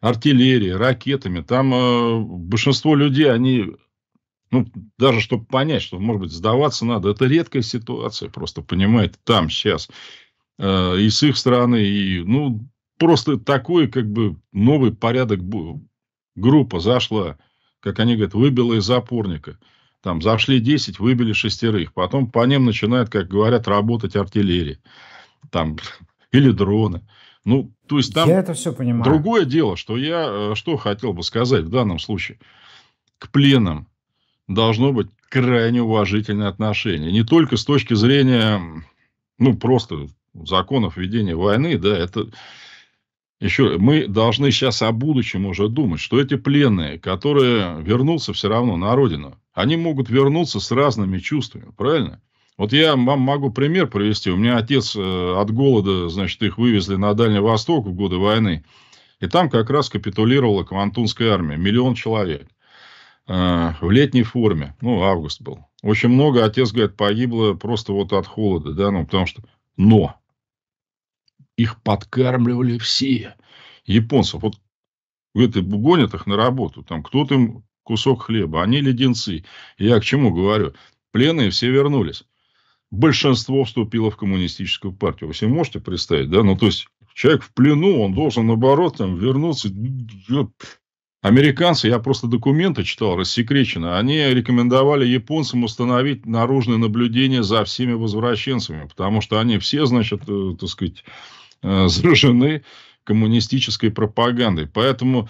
артиллерией, ракетами. Там э, большинство людей, они, ну, даже чтобы понять, что, может быть, сдаваться надо, это редкая ситуация, просто, понимаете, там сейчас. Э, и с их стороны, и, ну, просто такой, как бы, новый порядок группа зашла как они говорят, выбило из опорника. Там зашли 10, выбили шестерых. Потом по ним начинает, как говорят, работать артиллерия. Там, или дроны. Ну, то есть там... Я это все понимаю. Другое дело, что я э, что хотел бы сказать в данном случае. К пленам должно быть крайне уважительное отношение. Не только с точки зрения, ну, просто законов ведения войны, да, это еще мы должны сейчас о будущем уже думать, что эти пленные, которые вернутся все равно на родину, они могут вернуться с разными чувствами, правильно? Вот я вам могу пример привести. У меня отец э, от голода, значит, их вывезли на Дальний Восток в годы войны. И там как раз капитулировала Квантунская армия. Миллион человек. Э, в летней форме. Ну, август был. Очень много, отец говорит, погибло просто вот от холода. Да, ну, потому что... Но их подкармливали все. Японцев, вот в этой гонят их на работу, там кто-то им кусок хлеба, они леденцы. Я к чему говорю? Пленные все вернулись. Большинство вступило в коммунистическую партию. Вы себе можете представить, да? Ну, то есть, человек в плену, он должен, наоборот, там, вернуться. Американцы, я просто документы читал, рассекречено, они рекомендовали японцам установить наружное наблюдение за всеми возвращенцами, потому что они все, значит, э, так сказать, э, заражены коммунистической пропагандой. Поэтому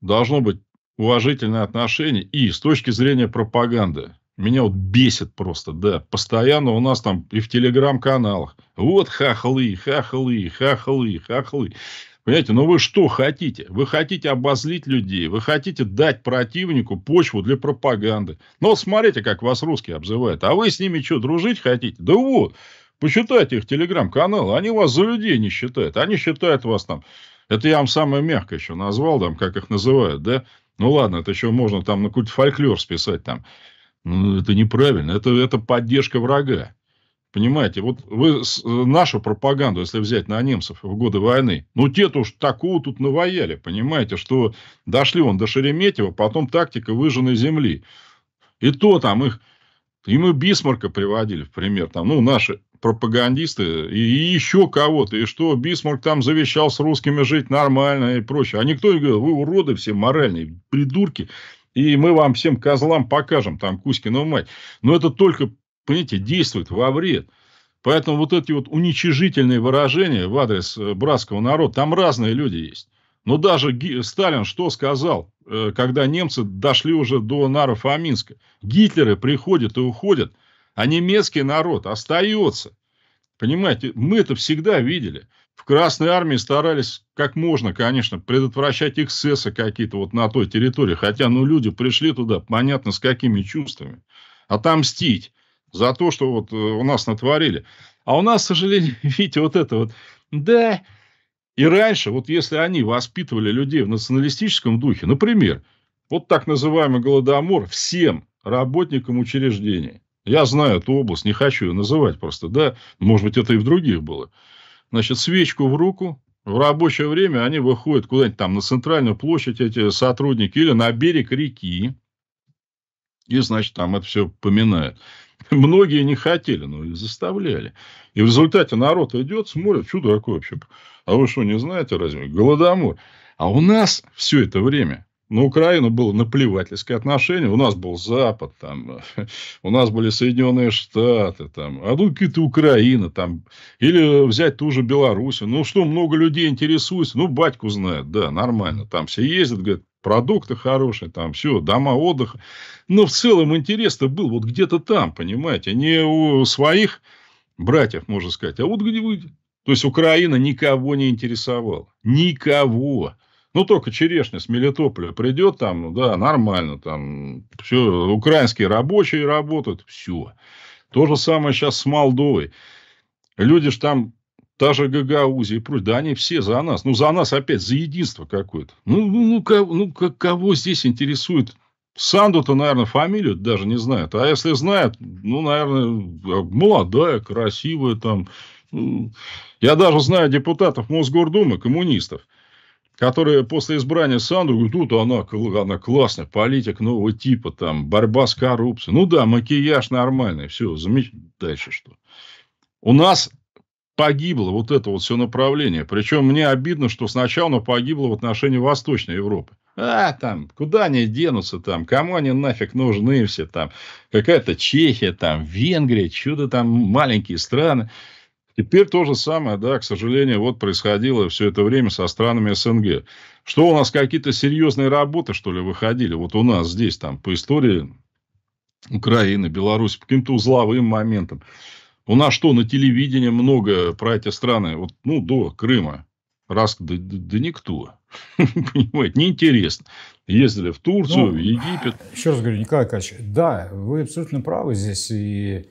должно быть уважительное отношение и с точки зрения пропаганды. Меня вот бесит просто, да. Постоянно у нас там и в телеграм-каналах. Вот хахлы, хахлы, хахлы, хахлы. Понимаете, но ну вы что хотите? Вы хотите обозлить людей, вы хотите дать противнику почву для пропаганды. Но ну вот смотрите, как вас русские обзывают. А вы с ними что, дружить хотите? Да вот, Почитайте их телеграм каналы, они вас за людей не считают. Они считают вас там, это я вам самое мягкое еще назвал, там, как их называют, да? Ну ладно, это еще можно там на какой-то фольклор списать там. Ну, это неправильно, это, это поддержка врага. Понимаете, вот вы с, нашу пропаганду, если взять на немцев в годы войны, ну те-то уж такого тут наваяли, понимаете, что дошли он до Шереметьева, потом тактика выжженной земли. И то там их, им и Бисмарка приводили в пример, там, ну, наши пропагандисты и, еще кого-то, и что Бисмарк там завещал с русскими жить нормально и прочее. А никто не говорил, вы уроды все моральные, придурки, и мы вам всем козлам покажем, там, Кузькину мать. Но это только, понимаете, действует во вред. Поэтому вот эти вот уничижительные выражения в адрес э, братского народа, там разные люди есть. Но даже Сталин что сказал, э, когда немцы дошли уже до Наро-Фоминска? Гитлеры приходят и уходят – а немецкий народ остается. Понимаете, мы это всегда видели. В Красной Армии старались как можно, конечно, предотвращать эксцессы какие-то вот на той территории. Хотя, ну, люди пришли туда, понятно, с какими чувствами. Отомстить за то, что вот э, у нас натворили. А у нас, к сожалению, видите, вот это вот, да, и раньше, вот если они воспитывали людей в националистическом духе, например, вот так называемый голодомор всем работникам учреждений, я знаю эту область, не хочу ее называть просто, да, может быть, это и в других было. Значит, свечку в руку, в рабочее время они выходят куда-нибудь там на центральную площадь, эти сотрудники, или на берег реки, и, значит, там это все поминают. Многие не хотели, но их заставляли. И в результате народ идет, смотрит, что такое вообще? А вы что, не знаете разве? Голодомор. А у нас все это время на Украину было наплевательское отношение. У нас был Запад, там, у нас были Соединенные Штаты, там, а ну какие-то Украина, там, или взять ту же Беларусь. Ну что, много людей интересуется, ну батьку знает, да, нормально, там все ездят, говорят, продукты хорошие, там все, дома отдыха. Но в целом интерес-то был вот где-то там, понимаете, не у своих братьев, можно сказать, а вот где вы. То есть Украина никого не интересовала. Никого. Ну, только черешня с Мелитополя придет там, ну, да, нормально, там, все, украинские рабочие работают, все. То же самое сейчас с Молдовой. Люди же там, та же Гагаузия и прочее, да они все за нас. Ну, за нас опять, за единство какое-то. Ну, ну, кого, ну как ну, кого здесь интересует? Санду-то, наверное, фамилию даже не знает. А если знает, ну, наверное, молодая, красивая там. Ну, я даже знаю депутатов Мосгордумы, коммунистов которая после избрания Санду говорит, тут она, она классная, политик нового типа, там, борьба с коррупцией. Ну да, макияж нормальный, все, замечательно. Дальше что? У нас погибло вот это вот все направление. Причем мне обидно, что сначала оно погибло в отношении Восточной Европы. А, там, куда они денутся там, кому они нафиг нужны все там. Какая-то Чехия, там, Венгрия, чудо там, маленькие страны. Теперь то же самое, да, к сожалению, вот происходило все это время со странами СНГ. Что у нас какие-то серьезные работы, что ли, выходили? Вот у нас здесь там по истории Украины, Беларуси, по каким-то узловым моментам. У нас что, на телевидении много про эти страны? Вот, ну, до Крыма. Раз, да, да, да никто. Понимаете, неинтересно. Ездили в Турцию, ну, в Египет. Еще раз говорю, Николай Акадьевич, да, вы абсолютно правы здесь. И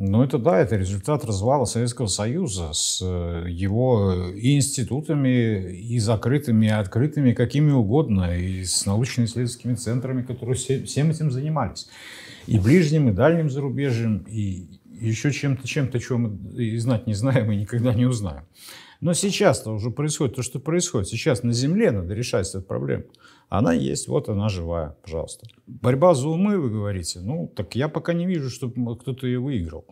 ну, это да, это результат развала Советского Союза с э, его институтами, и закрытыми, и открытыми, какими угодно, и с научно-исследовательскими центрами, которые всем этим занимались. И ближним, и дальним зарубежьем, и еще чем-то, чем-то, чего мы и знать не знаем, и никогда не узнаем. Но сейчас-то уже происходит то, что происходит. Сейчас на Земле надо решать эту проблему. Она есть, вот она живая, пожалуйста. Борьба за умы, вы говорите. Ну, так я пока не вижу, чтобы кто-то ее выиграл.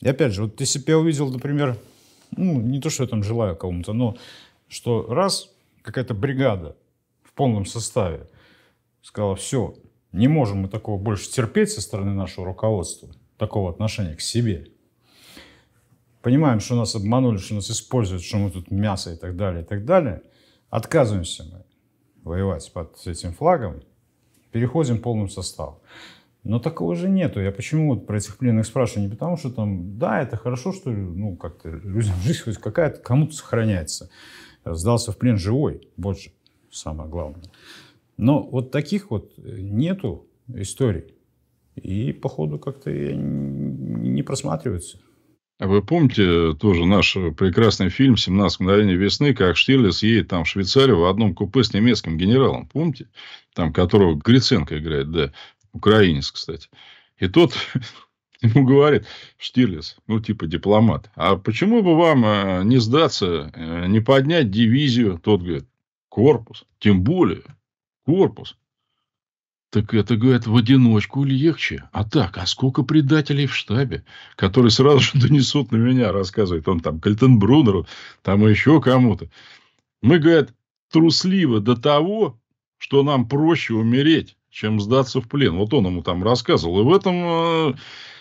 И опять же, вот если бы я увидел, например, ну, не то, что я там желаю кому-то, но что раз какая-то бригада в полном составе сказала, все, не можем мы такого больше терпеть со стороны нашего руководства, такого отношения к себе – понимаем, что нас обманули, что нас используют, что мы тут мясо и так далее, и так далее, отказываемся мы воевать под этим флагом, переходим полным составом. Но такого же нету. Я почему вот про этих пленных спрашиваю? Не потому что там, да, это хорошо, что ну, как-то людям жизнь хоть какая-то кому-то сохраняется. Сдался в плен живой, больше, самое главное. Но вот таких вот нету историй. И, походу, как-то не просматриваются. А вы помните тоже наш прекрасный фильм «17 мгновений весны», как Штирлиц едет там в Швейцарию в одном купе с немецким генералом, помните? Там, которого Гриценко играет, да, украинец, кстати. И тот ему говорит, Штирлиц, ну, типа дипломат, а почему бы вам э, не сдаться, э, не поднять дивизию? Тот говорит, корпус, тем более, корпус. Так это, говорят, в одиночку легче. А так, а сколько предателей в штабе, которые сразу же донесут на меня, рассказывает он там Кальтенбрунеру, там еще кому-то. Мы, говорят, трусливо до того, что нам проще умереть, чем сдаться в плен. Вот он ему там рассказывал. И в этом э,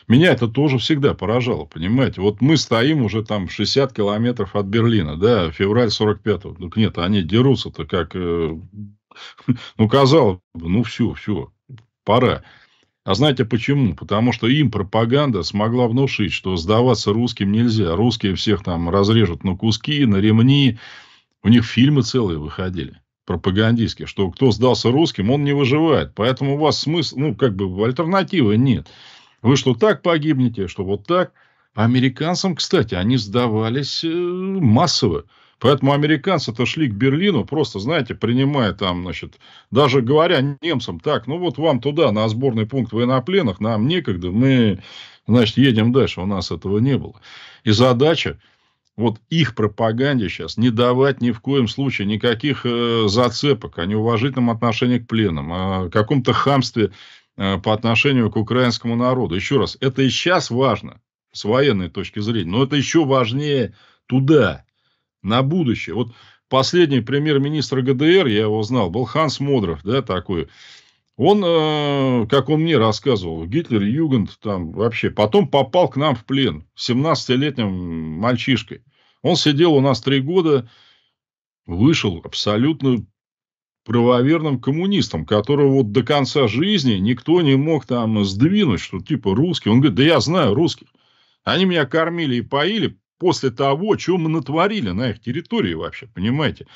меня это тоже всегда поражало, понимаете. Вот мы стоим уже там 60 километров от Берлина, да, февраль 45-го. нет, они дерутся-то как э, Ну, казалось бы, ну все, все, пора. А знаете почему? Потому что им пропаганда смогла внушить, что сдаваться русским нельзя. Русские всех там разрежут на куски, на ремни. У них фильмы целые выходили пропагандистские, что кто сдался русским, он не выживает. Поэтому у вас смысл, ну, как бы альтернативы нет. Вы что так погибнете, что вот так. А американцам, кстати, они сдавались э, массово. Поэтому американцы то шли к Берлину, просто, знаете, принимая там, значит, даже говоря немцам, так, ну вот вам туда, на сборный пункт военнопленных, нам некогда, мы, значит, едем дальше, у нас этого не было. И задача вот их пропаганде сейчас не давать ни в коем случае никаких э, зацепок о а неуважительном отношении к пленам, а о каком-то хамстве э, по отношению к украинскому народу. Еще раз, это и сейчас важно с военной точки зрения, но это еще важнее туда, на будущее. Вот последний премьер-министр ГДР, я его знал, был Ханс Модров, да, такой. Он, э, как он мне рассказывал, Гитлер, Югент там вообще. Потом попал к нам в плен 17-летним мальчишкой. Он сидел у нас три года, вышел абсолютно правоверным коммунистом, которого вот до конца жизни никто не мог там сдвинуть, что типа русский. Он говорит, да я знаю русских. Они меня кормили и поили, после того, что мы натворили на их территории вообще, понимаете?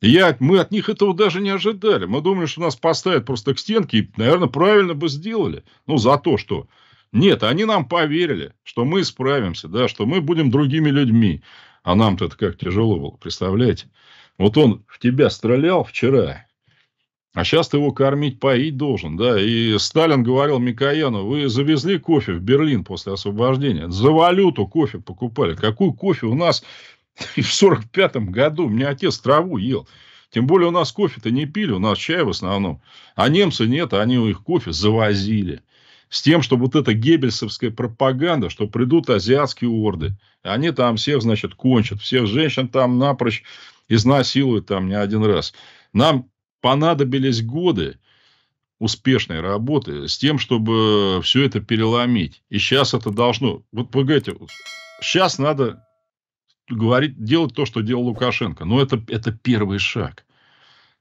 Я, мы от них этого даже не ожидали. Мы думали, что нас поставят просто к стенке, и, наверное, правильно бы сделали. Ну, за то, что... Нет, они нам поверили, что мы справимся, да, что мы будем другими людьми. А нам-то это как тяжело было, представляете? Вот он в тебя стрелял вчера, а сейчас ты его кормить, поить должен, да. И Сталин говорил Микояну, вы завезли кофе в Берлин после освобождения, за валюту кофе покупали. Какую кофе у нас и в сорок пятом году? У меня отец траву ел. Тем более у нас кофе-то не пили, у нас чай в основном. А немцы нет, они у их кофе завозили. С тем, что вот эта геббельсовская пропаганда, что придут азиатские орды. Они там всех, значит, кончат. Всех женщин там напрочь изнасилуют там не один раз. Нам понадобились годы успешной работы с тем, чтобы все это переломить. И сейчас это должно... Вот вы говорите, сейчас надо говорить, делать то, что делал Лукашенко. Но это, это первый шаг.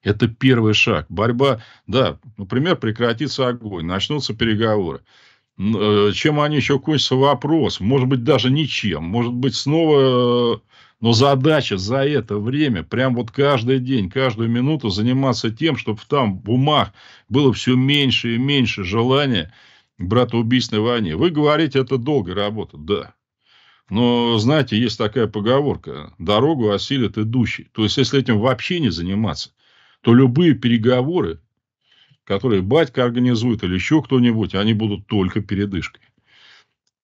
Это первый шаг. Борьба, да, например, прекратится огонь, начнутся переговоры. Э, чем они еще кончатся, вопрос. Может быть, даже ничем. Может быть, снова э, но задача за это время, прям вот каждый день, каждую минуту заниматься тем, чтобы там в умах было все меньше и меньше желания братоубийственной войне. Вы говорите, это долгая работа, да. Но, знаете, есть такая поговорка, дорогу осилит идущий. То есть, если этим вообще не заниматься, то любые переговоры, которые батька организует или еще кто-нибудь, они будут только передышкой.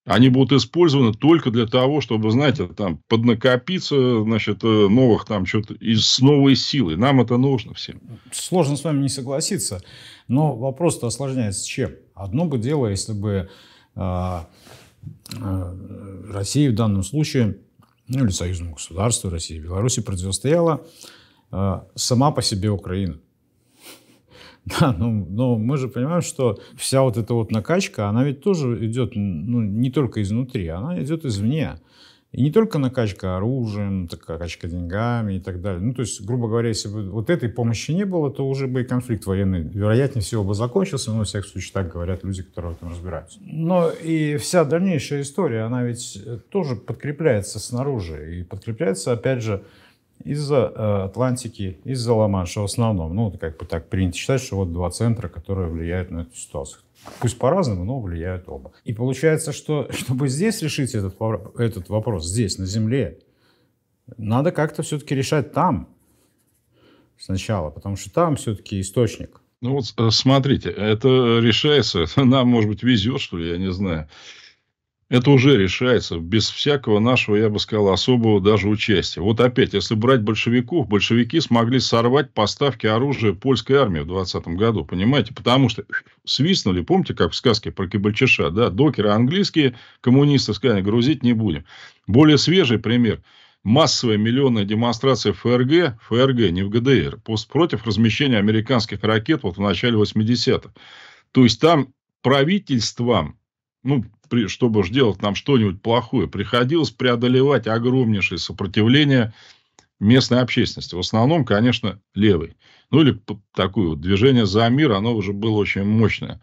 Они будут использованы только для того, чтобы, знаете, там поднакопиться, значит, э, новых там что-то из новой силы. Нам это нужно всем. Сложно с вами не согласиться, но вопрос-то осложняется чем? Одно бы дело, если бы э, э, Россия в данном случае, ну или союзному государству России и Беларуси противостояла э, а, сама по себе Украина. Да, но, ну, но мы же понимаем, что вся вот эта вот накачка, она ведь тоже идет ну, не только изнутри, она идет извне. И не только накачка оружием, накачка деньгами и так далее. Ну, то есть, грубо говоря, если бы вот этой помощи не было, то уже бы и конфликт военный, вероятнее всего, бы закончился. Но, ну, во всяком случае, так говорят люди, которые в этом разбираются. Но и вся дальнейшая история, она ведь тоже подкрепляется снаружи. И подкрепляется, опять же, из-за э, Атлантики, из-за Ла-Манша в основном. Ну, как бы так принято считать, что вот два центра, которые влияют на эту ситуацию. Пусть по-разному, но влияют оба. И получается, что чтобы здесь решить этот, этот вопрос, здесь, на Земле, надо как-то все-таки решать там сначала, потому что там все-таки источник – ну вот э, смотрите, это решается, нам, может быть, везет, что ли, я не знаю это уже решается без всякого нашего, я бы сказал, особого даже участия. Вот опять, если брать большевиков, большевики смогли сорвать поставки оружия польской армии в 20 году, понимаете? Потому что свистнули, помните, как в сказке про Кибальчиша, да, докеры английские, коммунисты сказали, грузить не будем. Более свежий пример массовая миллионная демонстрация ФРГ, ФРГ, не в ГДР, против размещения американских ракет вот в начале 80-х. То есть там правительствам ну, при, чтобы сделать нам что-нибудь плохое, приходилось преодолевать огромнейшее сопротивление местной общественности. В основном, конечно, левой. Ну, или такое вот движение за мир, оно уже было очень мощное.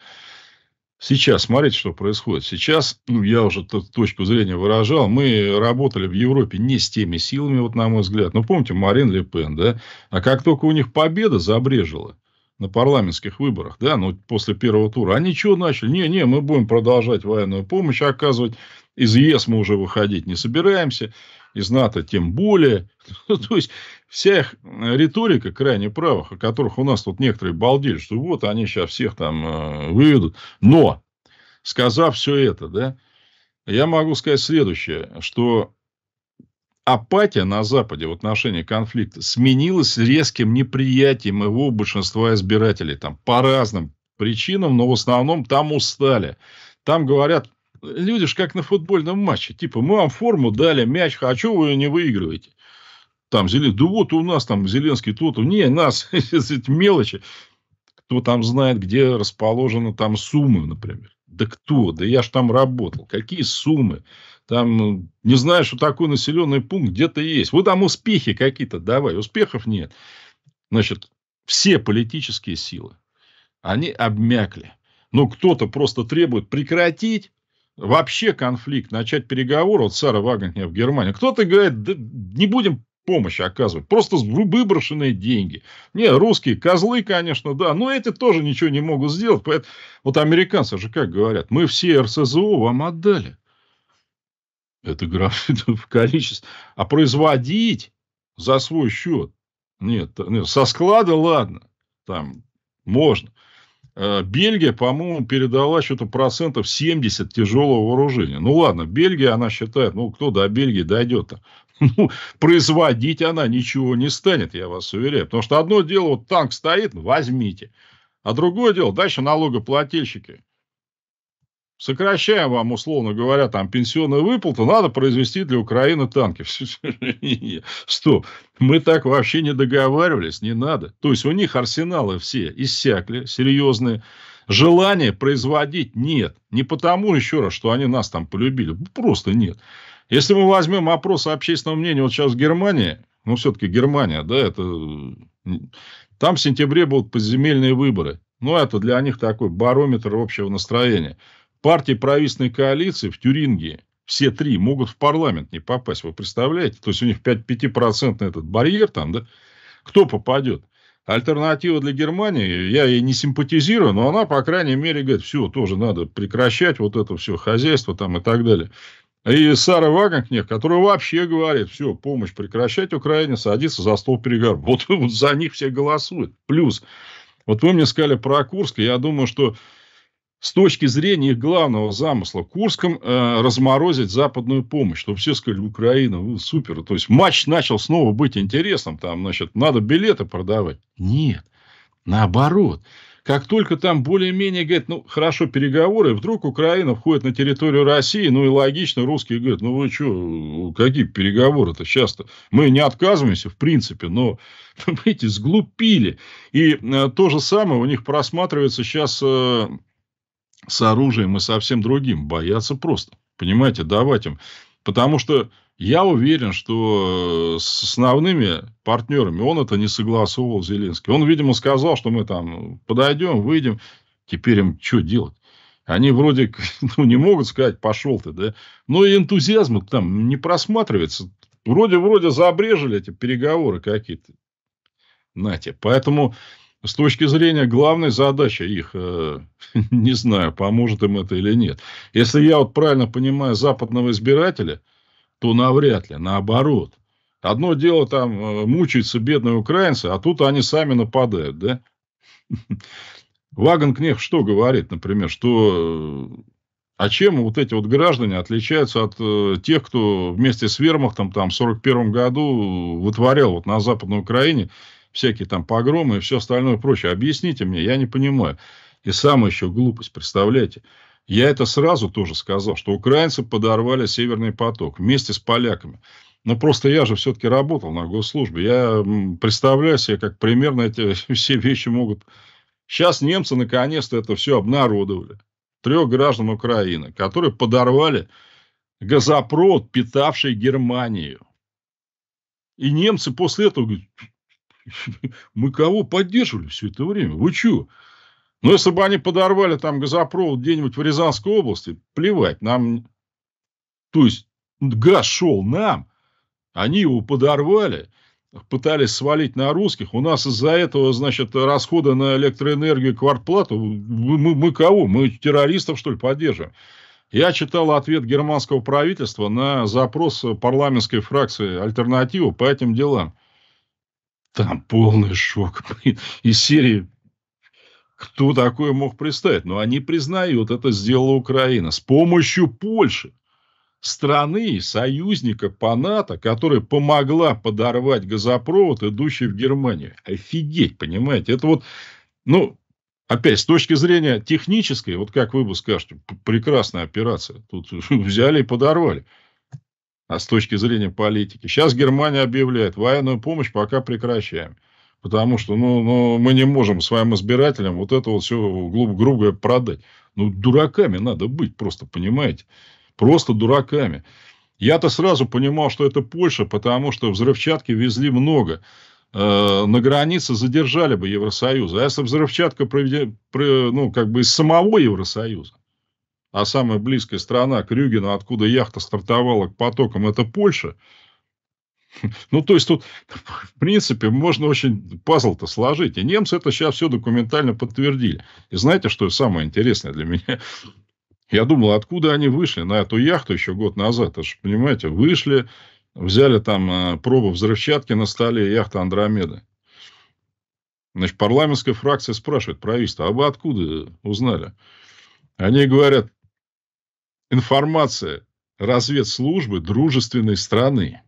Сейчас, смотрите, что происходит. Сейчас, ну, я уже эту точку зрения выражал, мы работали в Европе не с теми силами, вот на мой взгляд. Ну, помните, Марин Ле Пен, да? А как только у них победа забрежила, на парламентских выборах, да, ну, после первого тура, они а чего начали? Не, не, мы будем продолжать военную помощь оказывать, из ЕС мы уже выходить не собираемся, из НАТО тем более. Ну, то есть, вся их э, риторика крайне правых, о которых у нас тут некоторые балдели, что вот они сейчас всех там э, выведут. Но, сказав все это, да, я могу сказать следующее, что апатия на Западе в отношении конфликта сменилась резким неприятием его большинства избирателей. Там, по разным причинам, но в основном там устали. Там говорят, люди же как на футбольном матче. Типа, мы вам форму дали, мяч, а что вы не выигрываете? Там, Зелен... да вот у нас там Зеленский тут, не, нас, эти мелочи. Кто там знает, где расположены там суммы, например. Да кто? Да я ж там работал. Какие суммы? там, э, не знаешь, что такой населенный пункт где-то есть. Вы там успехи какие-то давай, успехов нет. Значит, все политические силы, они обмякли. Ну, кто-то просто требует прекратить вообще конфликт, начать переговоры, вот Сара Вагнер в Германии. Кто-то говорит, да не будем помощь оказывать. Просто выброшенные деньги. Не, русские козлы, конечно, да, но эти тоже ничего не могут сделать. Поэтому, вот американцы же как говорят, мы все РСЗО вам отдали. Это графит в количестве. А производить за свой счет? Нет, нет со склада ладно, там можно. Э, Бельгия, по-моему, передала что-то процентов 70 тяжелого вооружения. Ну ладно, Бельгия, она считает, ну кто до Бельгии дойдет-то? Ну, производить она ничего не станет, я вас уверяю. Потому что одно дело, вот танк стоит, возьмите. А другое дело, дальше налогоплательщики сокращаем вам, условно говоря, там пенсионные выплаты, надо произвести для Украины танки. Стоп, Мы так вообще не договаривались, не надо. То есть у них арсеналы все иссякли, серьезные. Желания производить нет. Не потому, еще раз, что они нас там полюбили. Просто нет. Если мы возьмем опрос общественного мнения вот сейчас в Германии, ну, все-таки Германия, да, это... Там в сентябре будут подземельные выборы. Ну, это для них такой барометр общего настроения партии правительственной коалиции в Тюрингии, все три, могут в парламент не попасть. Вы представляете? То есть, у них 5-5% этот барьер там, да? Кто попадет? Альтернатива для Германии, я ей не симпатизирую, но она, по крайней мере, говорит, все, тоже надо прекращать вот это все хозяйство там и так далее. И Сара Вагенкнех, которая вообще говорит, все, помощь прекращать Украине, садится за стол переговоров. Вот, вот за них все голосуют. Плюс, вот вы мне сказали про Курск, я думаю, что с точки зрения их главного замысла Курском э, разморозить западную помощь, чтобы все сказали, Украина, вы супер. То есть матч начал снова быть интересным, там, значит, надо билеты продавать. Нет, наоборот. Как только там более-менее, говорят, ну, хорошо, переговоры, вдруг Украина входит на территорию России, ну, и логично, русские говорят, ну, вы что, какие переговоры-то сейчас-то? Мы не отказываемся, в принципе, но, понимаете, сглупили. И э, то же самое у них просматривается сейчас... Э, с оружием и со другим. Боятся просто. Понимаете, давать им. Потому что я уверен, что э, с основными партнерами он это не согласовывал, Зеленский. Он, видимо, сказал, что мы там подойдем, выйдем. Теперь им что делать? Они вроде ну, не могут сказать, пошел ты, да? Но и энтузиазм там не просматривается. Вроде-вроде забрежили эти переговоры какие-то. Нате. Поэтому с точки зрения главной задачи их, э, не знаю, поможет им это или нет. Если я вот правильно понимаю западного избирателя, то навряд ли, наоборот. Одно дело там э, мучаются бедные украинцы, а тут они сами нападают, да? Кнех что говорит, например, что... Э, а чем вот эти вот граждане отличаются от э, тех, кто вместе с вермахтом там в 41 году вытворял вот на Западной Украине всякие там погромы и все остальное прочее. Объясните мне, я не понимаю. И самая еще глупость, представляете. Я это сразу тоже сказал, что украинцы подорвали Северный поток вместе с поляками. Но просто я же все-таки работал на госслужбе. Я представляю себе, как примерно эти все вещи могут... Сейчас немцы наконец-то это все обнародовали. Трех граждан Украины, которые подорвали газопровод, питавший Германию. И немцы после этого говорят, Мы кого поддерживали все это время? Вы чего? Ну, если бы они подорвали там газопровод где-нибудь в Рязанской области, плевать, нам... То есть, ну, газ шел нам, они его подорвали, пытались свалить на русских. У нас из-за этого, значит, расходы на электроэнергию квартплату. Мы, мы, мы кого? Мы террористов, что ли, поддерживаем? Я читал ответ германского правительства на запрос парламентской фракции «Альтернатива» по этим делам. Там полный шок. Из серии кто такое мог представить? Но они признают, это сделала Украина с помощью Польши, страны, союзника по НАТО, которая помогла подорвать газопровод, идущий в Германию. Офигеть, понимаете? Это вот, ну, опять, с точки зрения технической, вот как вы бы скажете, прекрасная операция. Тут взяли и подорвали а с точки зрения политики. Сейчас Германия объявляет, военную помощь пока прекращаем. Потому что ну, ну, мы не можем своим избирателям вот это вот все грубо, грубое продать. Ну, дураками надо быть, просто понимаете. Просто дураками. Я-то сразу понимал, что это Польша, потому что взрывчатки везли много. Э, на границе задержали бы Евросоюз. А если взрывчатка проведе, про, ну, как бы из самого Евросоюза, а самая близкая страна к Рюгину, откуда яхта стартовала к потокам, это Польша. Ну, то есть, тут, в принципе, можно очень пазл-то сложить. И немцы это сейчас все документально подтвердили. И знаете, что самое интересное для меня? Я думал, откуда они вышли на эту яхту еще год назад. Это же, понимаете, вышли, взяли там э, пробу взрывчатки на столе, яхты Андромеды. Значит, парламентская фракция спрашивает правительство, а вы откуда узнали? Они говорят, информация разведслужбы дружественной страны.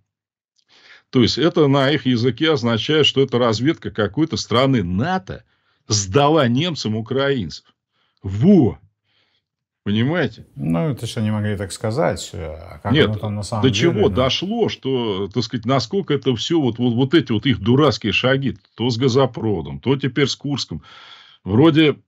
То есть это на их языке означает, что это разведка какой-то страны НАТО сдала немцам украинцев. Во! Понимаете? Ну, это что, не могли так сказать. Э, а как Нет, там на самом до деле, чего ну... дошло, что, так сказать, насколько это все, вот, вот, вот эти вот их дурацкие шаги, то с Газопродом, то теперь с Курском. Вроде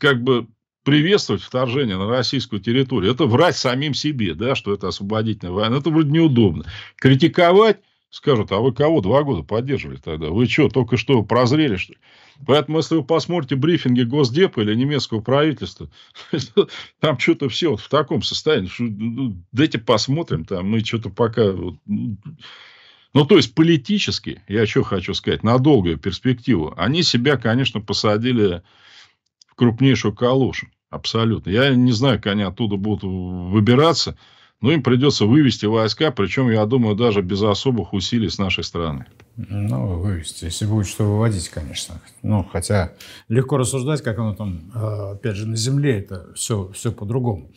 как бы приветствовать вторжение на российскую территорию. Это врать самим себе, да, что это освободительная война. Это вроде неудобно. Критиковать скажут, а вы кого два года поддерживали тогда? Вы что, только что прозрели, что ли? Поэтому, если вы посмотрите брифинги Госдепа или немецкого правительства, там что-то все вот в таком состоянии. Что, ну, ну, дайте посмотрим, там мы что-то пока... Ну, ну, то есть, политически, я что хочу сказать, на долгую перспективу, они себя, конечно, посадили крупнейшую калушу. Абсолютно. Я не знаю, как они оттуда будут выбираться, но им придется вывести войска, причем, я думаю, даже без особых усилий с нашей стороны. Ну, вывести, если будет что выводить, конечно. Ну, хотя легко рассуждать, как оно там, э, опять же, на земле, это все, все по-другому.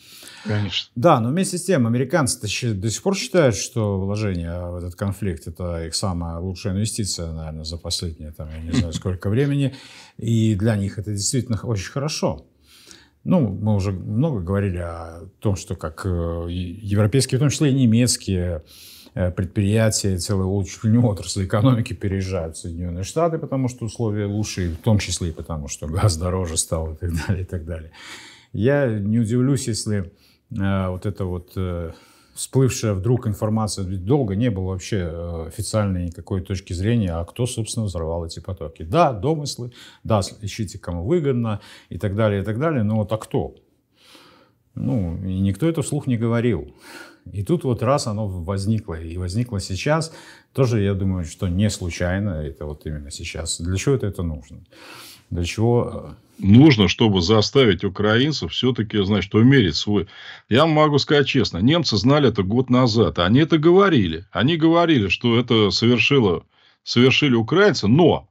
Конечно. Да, но вместе с тем, американцы до сих пор считают, что вложение в этот конфликт – это их самая лучшая инвестиция, наверное, за последние, там, я не знаю, сколько времени. И для них это действительно очень хорошо. Ну, мы уже много говорили о том, что как э, европейские, в том числе и немецкие э, предприятия, целые чуть ли отрасли экономики переезжают в Соединенные Штаты, потому что условия лучше, в том числе и потому, что газ дороже стал и так далее, и так далее. Я не удивлюсь, если э, вот это вот всплывшая вдруг информация, ведь долго не было вообще э, официальной никакой точки зрения, а кто, собственно, взорвал эти потоки. Да, домыслы, да, ищите, кому выгодно и так далее, и так далее, но вот а кто? Ну, и никто это вслух не говорил. И тут вот раз оно возникло, и возникло сейчас, тоже, я думаю, что не случайно это вот именно сейчас. Для чего это, это нужно? Для чего э, нужно, чтобы заставить украинцев все-таки, значит, умерить свой... Я могу сказать честно, немцы знали это год назад, они это говорили. Они говорили, что это совершило, совершили украинцы, но,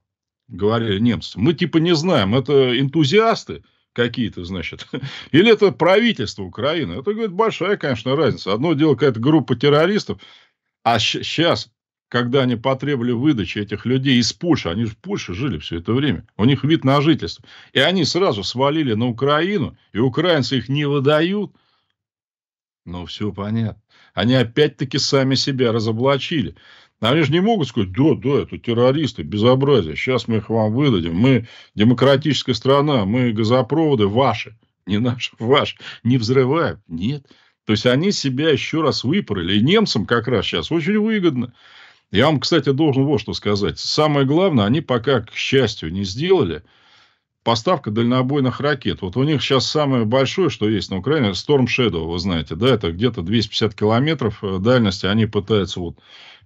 говорили немцы, мы типа не знаем, это энтузиасты какие-то, значит, или это правительство Украины. Это, говорит, большая, конечно, разница. Одно дело какая-то группа террористов, а сейчас когда они потребовали выдачи этих людей из Польши, они же в Польше жили все это время, у них вид на жительство, и они сразу свалили на Украину, и украинцы их не выдают, ну, все понятно. Они опять-таки сами себя разоблачили. Они же не могут сказать, да, да, это террористы, безобразие, сейчас мы их вам выдадим, мы демократическая страна, мы газопроводы ваши, не наши, ваши, не взрываем. Нет. То есть, они себя еще раз выпорыли и немцам как раз сейчас очень выгодно. Я вам, кстати, должен вот что сказать. Самое главное, они пока, к счастью, не сделали поставка дальнобойных ракет. Вот у них сейчас самое большое, что есть на Украине, Storm Shadow, вы знаете, да, это где-то 250 километров э, дальности, они пытаются вот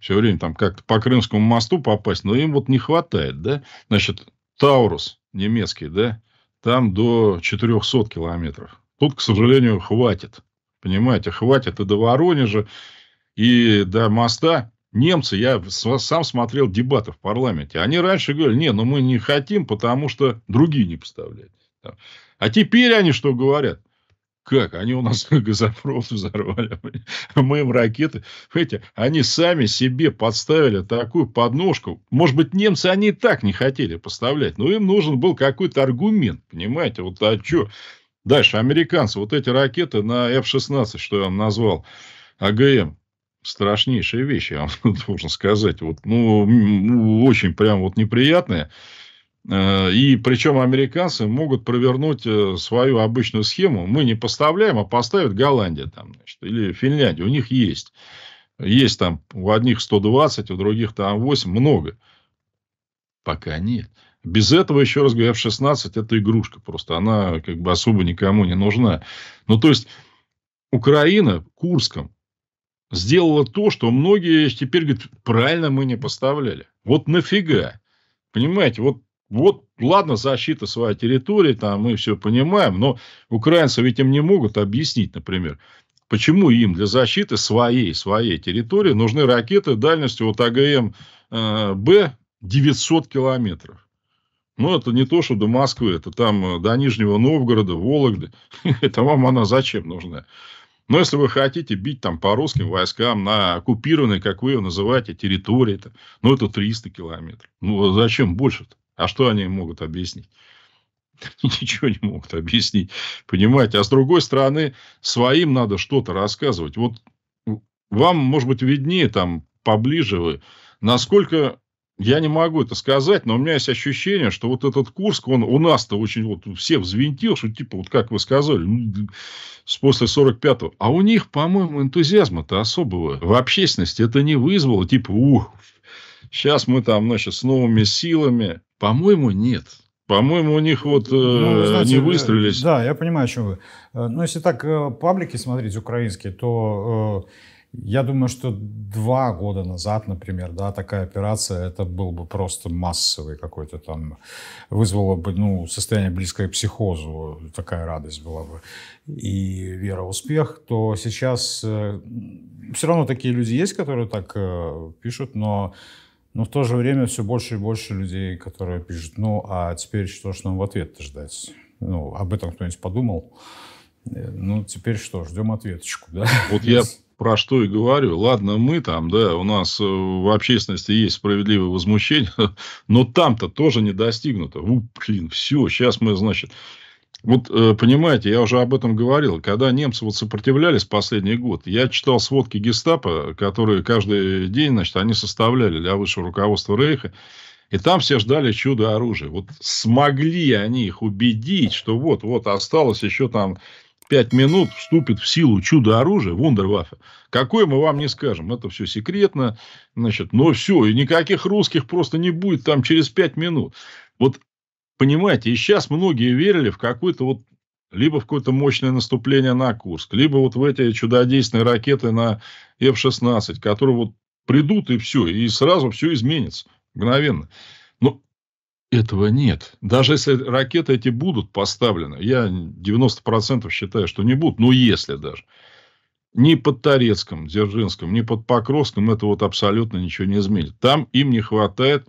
все время там как-то по Крымскому мосту попасть, но им вот не хватает, да. Значит, Таурус немецкий, да, там до 400 километров. Тут, к сожалению, хватит. Понимаете, хватит и до Воронежа, и до моста, немцы, я сам смотрел дебаты в парламенте, они раньше говорили, не, ну мы не хотим, потому что другие не поставляют. А теперь они что говорят? Как? Они у нас газопровод взорвали. Мы им ракеты. Понимаете, они сами себе подставили такую подножку. Может быть, немцы они и так не хотели поставлять. Но им нужен был какой-то аргумент. Понимаете, вот а что? Дальше, американцы, вот эти ракеты на F-16, что я вам назвал, АГМ, страшнейшие вещи, я вам должен сказать. Вот, ну, очень прям вот неприятные. Э, и причем американцы могут провернуть э, свою обычную схему. Мы не поставляем, а поставит Голландия там, значит, или Финляндия. У них есть. Есть там у одних 120, у других там 8, много. Пока нет. Без этого, еще раз говорю, F-16 это игрушка просто. Она как бы особо никому не нужна. Ну, то есть, Украина Курском сделала то, что многие теперь говорят, правильно мы не поставляли. Вот нафига? Понимаете, вот, вот ладно, защита своей территории, там мы все понимаем, но украинцы ведь им не могут объяснить, например, почему им для защиты своей, своей территории нужны ракеты дальностью от АГМ-Б э, 900 километров. Ну, это не то, что до Москвы, это там э, до Нижнего Новгорода, Вологды. Это вам она зачем нужна? Но если вы хотите бить там по русским войскам на оккупированной, как вы ее называете, территории, -то, ну, это 300 километров. Ну, а зачем больше-то? А что они могут объяснить? Ничего не могут объяснить. Понимаете? А с другой стороны, своим надо что-то рассказывать. Вот вам, может быть, виднее там поближе вы, насколько я не могу это сказать, но у меня есть ощущение, что вот этот Курск, он у нас-то очень вот все взвинтил, что типа вот как вы сказали, ну, после 45-го. А у них, по-моему, энтузиазма-то особого в общественности это не вызвало. Типа, ух, сейчас мы там, значит, с новыми силами. По-моему, нет. По-моему, у них вот ну, э, ну, знаете, не э, выстрелились. Да, я понимаю, о чем вы. Э, но ну, если так э, паблики смотреть украинские, то... Э, я думаю, что два года назад, например, да, такая операция, это был бы просто массовый какой-то там, вызвало бы, ну, состояние близкое к психозу, такая радость была бы, и вера в успех, то сейчас э, все равно такие люди есть, которые так э, пишут, но, но в то же время все больше и больше людей, которые пишут, ну, а теперь что ж нам в ответ ждать? Ну, об этом кто-нибудь подумал? Э, ну, теперь что, ждем ответочку, да? Вот я про что и говорю. Ладно, мы там, да, у нас э, в общественности есть справедливое возмущение, но там-то тоже не достигнуто. У, блин, все, сейчас мы, значит... Вот, э, понимаете, я уже об этом говорил. Когда немцы вот сопротивлялись последний год, я читал сводки гестапо, которые каждый день, значит, они составляли для высшего руководства Рейха. И там все ждали чудо оружия. Вот смогли они их убедить, что вот-вот осталось еще там пять минут вступит в силу чудо-оружие, вундерваффе. Какое мы вам не скажем. Это все секретно. Значит, но все. И никаких русских просто не будет там через пять минут. Вот понимаете, и сейчас многие верили в какой-то вот либо в какое-то мощное наступление на Курск, либо вот в эти чудодейственные ракеты на F-16, которые вот придут и все, и сразу все изменится мгновенно. Этого нет. Даже если ракеты эти будут поставлены, я 90% считаю, что не будут, но ну, если даже. Ни под Торецком, Дзержинском, ни под Покровском это вот абсолютно ничего не изменит. Там им не хватает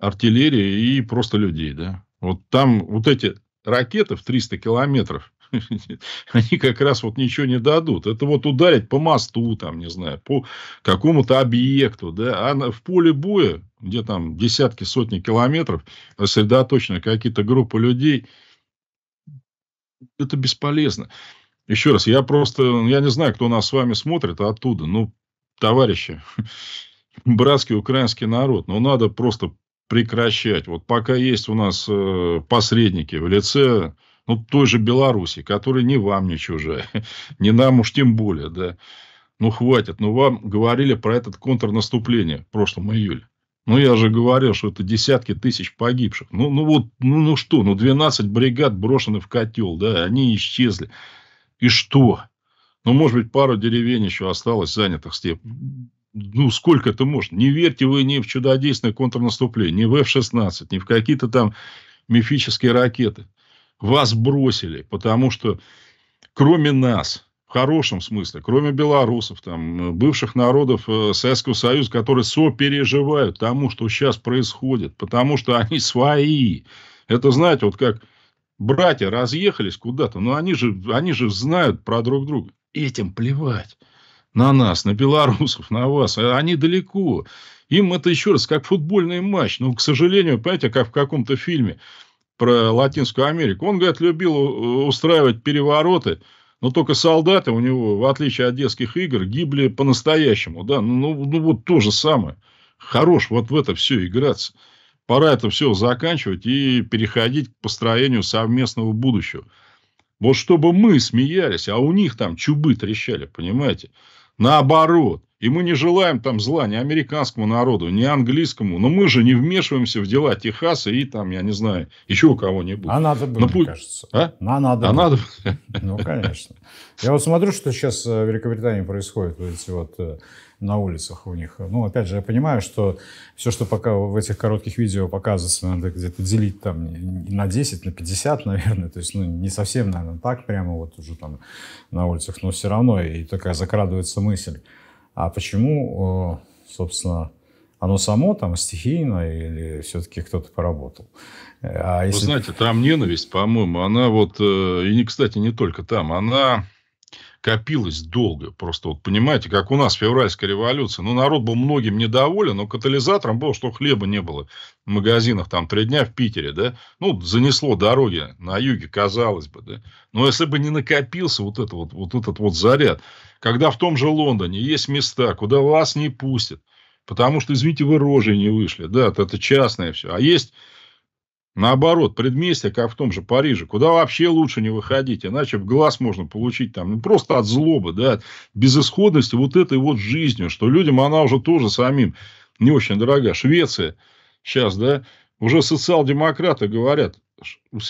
артиллерии и просто людей, да. Вот там вот эти ракеты в 300 километров они как раз вот ничего не дадут. Это вот ударить по мосту, там, не знаю, по какому-то объекту, да, а в поле боя, где там десятки, сотни километров, а сосредоточены какие-то группы людей, это бесполезно. Еще раз, я просто, я не знаю, кто нас с вами смотрит оттуда, ну, товарищи, братский украинский народ, ну, надо просто прекращать. Вот пока есть у нас э, посредники в лице ну, той же Беларуси, которая ни вам не чужая, ни нам уж тем более, да. Ну, хватит, ну, вам говорили про этот контрнаступление в прошлом июле. Ну, я же говорил, что это десятки тысяч погибших. Ну, ну вот, ну, ну что, ну, 12 бригад брошены в котел, да, они исчезли. И что? Ну, может быть, пару деревень еще осталось занятых степ. Ну, сколько это может? Не верьте вы ни в чудодейственное контрнаступление, ни в F-16, ни в какие-то там мифические ракеты вас бросили, потому что кроме нас, в хорошем смысле, кроме белорусов, там, э, бывших народов э, Советского Союза, которые сопереживают тому, что сейчас происходит, потому что они свои. Это, знаете, вот как братья разъехались куда-то, но они же, они же знают про друг друга. Этим плевать на нас, на белорусов, на вас. А они далеко. Им это еще раз как футбольный матч. Но, ну, к сожалению, понимаете, как в каком-то фильме – про Латинскую Америку. Он, говорит, любил устраивать перевороты, но только солдаты у него, в отличие от детских игр, гибли по-настоящему. Да? Ну, ну, ну вот то же самое. Хорош вот в это все играться. Пора это все заканчивать и переходить к построению совместного будущего. Вот чтобы мы смеялись, а у них там чубы трещали, понимаете? Наоборот, и мы не желаем там зла ни американскому народу, ни английскому. Но мы же не вмешиваемся в дела Техаса и там, я не знаю, еще у кого-нибудь. А надо бы, Но, мне кажется. А? А надо, а надо Ну, конечно. Я вот смотрю, что сейчас э, в Великобритании происходит. Вот эти вот э, на улицах у них. Ну, опять же, я понимаю, что все, что пока в этих коротких видео показывается, надо где-то делить там на 10, на 50, наверное. То есть, ну, не совсем, наверное, так прямо вот уже там на улицах, но все равно и такая закрадывается мысль а почему, э, собственно, оно само там стихийно или все-таки кто-то поработал? Э, а если... Вы знаете, там ненависть, по-моему, она вот... Э, и, кстати, не только там. Она копилось долго. Просто вот понимаете, как у нас февральская революция. Ну, народ был многим недоволен, но катализатором было, что хлеба не было в магазинах там три дня в Питере, да. Ну, занесло дороги на юге, казалось бы, да. Но если бы не накопился вот, это вот, вот этот вот заряд, когда в том же Лондоне есть места, куда вас не пустят, потому что, извините, вы рожей не вышли, да, это частное все. А есть Наоборот, предместье, как в том же Париже, куда вообще лучше не выходить, иначе в глаз можно получить там ну, просто от злобы, да, от безысходности вот этой вот жизнью, что людям она уже тоже самим не очень дорога. Швеция сейчас, да, уже социал-демократы говорят,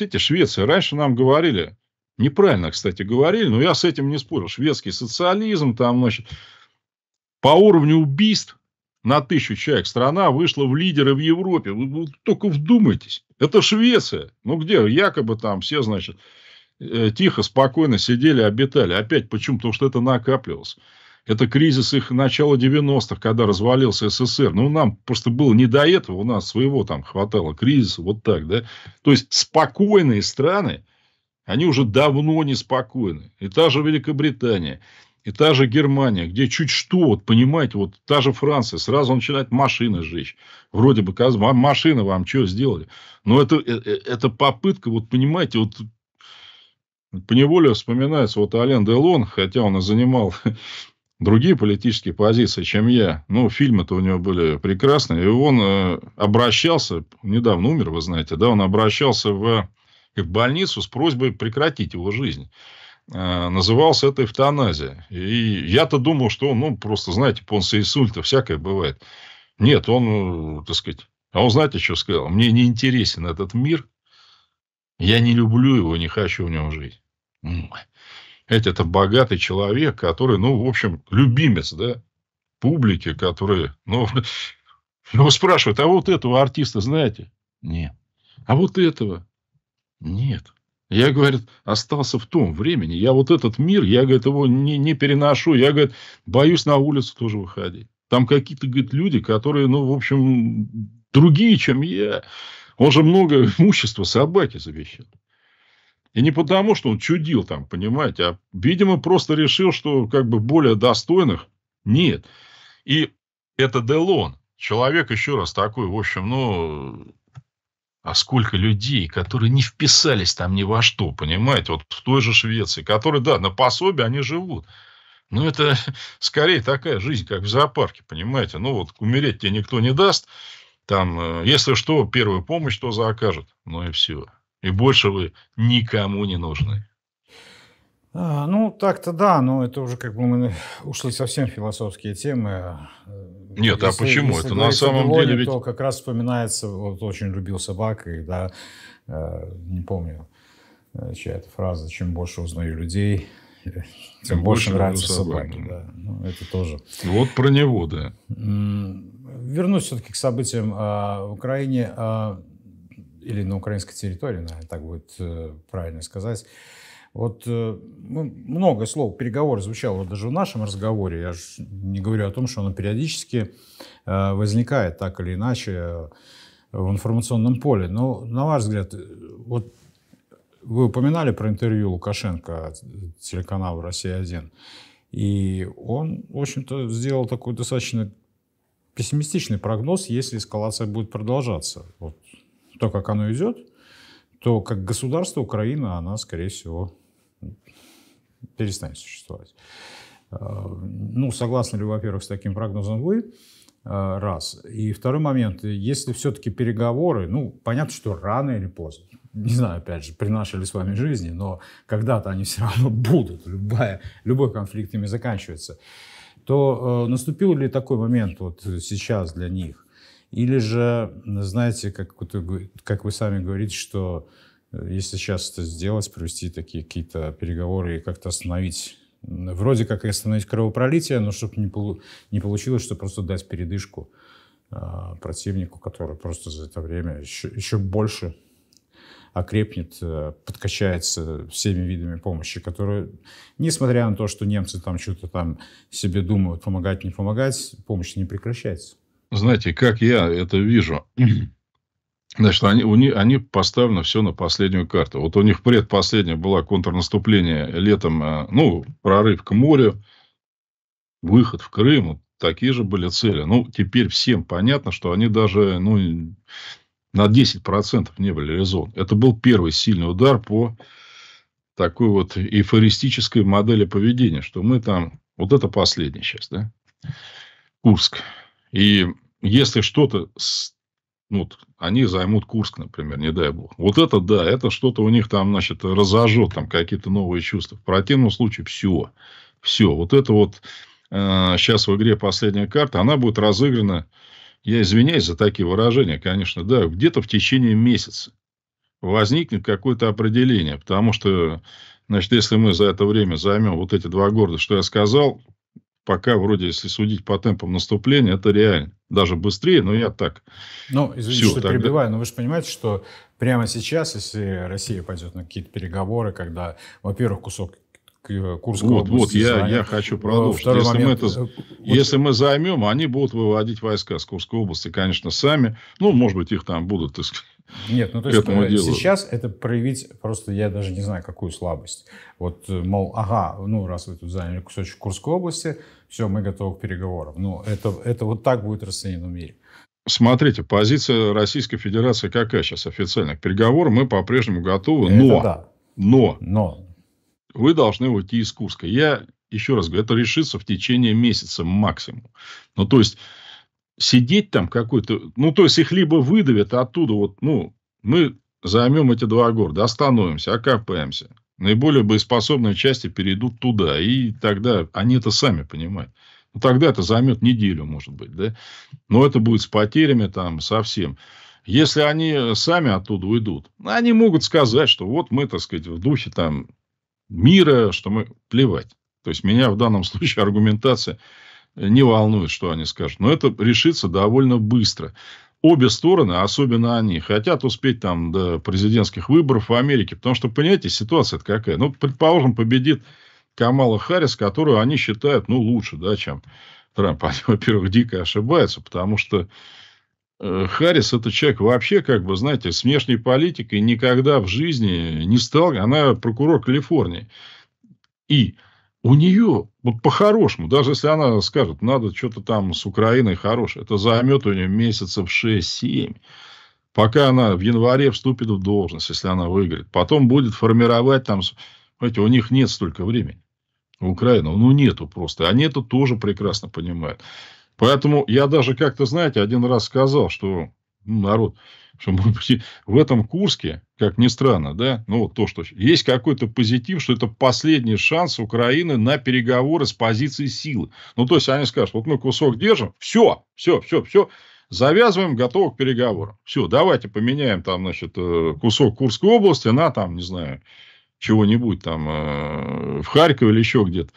эти Швеция, раньше нам говорили, неправильно, кстати, говорили, но я с этим не спорю, шведский социализм, там, значит, по уровню убийств на тысячу человек страна вышла в лидеры в Европе. Вы, вы только вдумайтесь. Это Швеция. Ну, где якобы там все, значит, э, тихо, спокойно сидели, обитали. Опять почему? Потому что это накапливалось. Это кризис их начала 90-х, когда развалился СССР. Ну, нам просто было не до этого, у нас своего там хватало кризиса, вот так, да. То есть, спокойные страны, они уже давно неспокойны. И та же Великобритания. И та же Германия, где чуть что, вот понимаете, вот та же Франция, сразу начинает машины сжечь. Вроде бы, машина вам что сделали? Но это, э, э, это попытка, вот понимаете, вот поневоле вспоминается вот Ален Делон, хотя он и занимал другие политические позиции, чем я. Ну, фильмы-то у него были прекрасные. И он э, обращался, недавно умер, вы знаете, да, он обращался в, в э, больницу с просьбой прекратить его жизнь. Э, назывался это эвтаназия. И я-то думал, что он, ну, просто, знаете, понца инсульта, всякое бывает. Нет, он, э, так сказать, а он, знаете, что сказал? Мне не интересен этот мир, я не люблю его, не хочу в нем жить. Это, это богатый человек, который, ну, в общем, любимец, да, публики, которые, ну, его ну, спрашивают, а вот этого артиста знаете? Нет. А вот этого? Нет. Я, говорит, остался в том времени. Я вот этот мир, я, говорит, его не, не переношу. Я, говорит, боюсь на улицу тоже выходить. Там какие-то, говорит, люди, которые, ну, в общем, другие, чем я. Он же много имущества собаки завещал. И не потому, что он чудил там, понимаете, а, видимо, просто решил, что как бы более достойных нет. И это Делон, человек, еще раз такой, в общем, ну, а сколько людей, которые не вписались там ни во что, понимаете, вот в той же Швеции, которые, да, на пособие они живут. Но это скорее такая жизнь, как в зоопарке, понимаете. Ну, вот умереть тебе никто не даст. Там, э, если что, первую помощь, то закажет. Ну и все. И больше вы никому не нужны. А, ну, так-то да, но это уже как бы мы э, ушли совсем в философские темы. Э, нет, если, а почему? Если это на самом Белоне, деле ведь... То как раз вспоминается, вот очень любил собак, и да, э, не помню, э, чья это фраза, чем больше узнаю людей, тем, больше, больше нравятся собаки. да. ну, это тоже. Вот про него, да. Вернусь все-таки к событиям а, в Украине а, или на украинской территории, наверное, так будет а, правильно сказать. Вот э, ну, много слов переговоры звучало даже в нашем разговоре. Я же не говорю о том, что оно периодически э, возникает так или иначе э, в информационном поле. Но на ваш взгляд, вот вы упоминали про интервью Лукашенко э, телеканалу «Россия-1». И он, в общем-то, сделал такой достаточно пессимистичный прогноз, если эскалация будет продолжаться. Вот то, как оно идет, то как государство Украина, она, скорее всего, перестанет существовать. Э, ну, согласны ли, во-первых, с таким прогнозом вы? Э, раз. И второй момент. Если все-таки переговоры, ну, понятно, что рано или поздно, не знаю, опять же, при нашей ли с вами жизни, но когда-то они все равно будут. Любая, любой конфликт ими заканчивается. То э, наступил ли такой момент вот сейчас для них, или же, знаете, как, как вы сами говорите, что э, если сейчас это сделать, провести такие какие-то переговоры и как-то остановить, вроде как и остановить кровопролитие, но чтобы не, полу, не получилось, что просто дать передышку а, противнику, который просто за это время еще, еще больше окрепнет, э, подкачается всеми видами помощи, которые, несмотря на то, что немцы там что-то там себе думают, помогать, не помогать, помощь не прекращается знаете, как я это вижу, значит, они, у них, они поставлено все на последнюю карту. Вот у них предпоследняя была контрнаступление летом, э, ну, прорыв к морю, выход в Крым, вот такие же были цели. Ну, теперь всем понятно, что они даже, ну, на 10% не были резон. Это был первый сильный удар по такой вот эйфористической модели поведения, что мы там... Вот это последняя сейчас, да? Курск. И если что-то, ну, вот, они займут Курск, например, не дай бог. Вот это да, это что-то у них там, значит, разожжет там какие-то новые чувства. В противном случае все, все. Вот это вот э, сейчас в игре последняя карта, она будет разыграна, я извиняюсь за такие выражения, конечно, да, где-то в течение месяца возникнет какое-то определение, потому что, значит, если мы за это время займем вот эти два города, что я сказал, пока вроде, если судить по темпам наступления, это реально. Даже быстрее, но я так. Ну, извините, Все, что тогда... перебиваю, но вы же понимаете, что прямо сейчас, если Россия пойдет на какие-то переговоры, когда, во-первых, кусок э, Курской вот, Вот, я, занят. я хочу продолжить. Второй если, момент. Мы это, э, вот. если мы займем, они будут выводить войска с Курской области, конечно, сами. Ну, может быть, их там будут, так сказать, нет, ну то есть этому э, делу. сейчас это проявить просто я даже не знаю какую слабость. Вот, э, мол, ага, ну раз вы тут заняли кусочек Курской области, все, мы готовы к переговорам. Ну это, это вот так будет расценено в мире. Смотрите, позиция Российской Федерации какая сейчас официально? К переговорам мы по-прежнему готовы, это но, да. но, но вы должны уйти из Курска. Я еще раз говорю, это решится в течение месяца максимум. Ну, то есть, сидеть там какой-то... Ну, то есть, их либо выдавят оттуда, вот, ну, мы займем эти два города, остановимся, окопаемся. Наиболее боеспособные части перейдут туда. И тогда они это сами понимают. Ну, тогда это займет неделю, может быть, да. Но это будет с потерями там совсем. Если они сами оттуда уйдут, они могут сказать, что вот мы, так сказать, в духе там мира, что мы плевать. То есть, меня в данном случае аргументация не волнует, что они скажут. Но это решится довольно быстро. Обе стороны, особенно они, хотят успеть там до президентских выборов в Америке. Потому что, понимаете, ситуация какая. Ну, предположим, победит Камала Харрис, которую они считают, ну, лучше, да, чем Трамп. Они, во-первых, дико ошибаются, потому что э, Харрис это человек вообще, как бы, знаете, с внешней политикой никогда в жизни не стал. Она прокурор Калифорнии. И у нее, вот по-хорошему, даже если она скажет, надо что-то там с Украиной хорошее, это займет у нее месяцев 6-7, пока она в январе вступит в должность, если она выиграет. Потом будет формировать там, понимаете, у них нет столько времени. Украина, ну нету просто. Они это тоже прекрасно понимают. Поэтому я даже как-то, знаете, один раз сказал, что ну, народ, что мы в этом Курске, как ни странно, да, ну вот то, что есть какой-то позитив, что это последний шанс Украины на переговоры с позиции силы. Ну, то есть они скажут, вот мы кусок держим, все, все, все, все, завязываем, готовы к переговорам. Все, давайте поменяем там, значит, э, кусок Курской области на там, не знаю, чего-нибудь там э, в Харькове или еще где-то.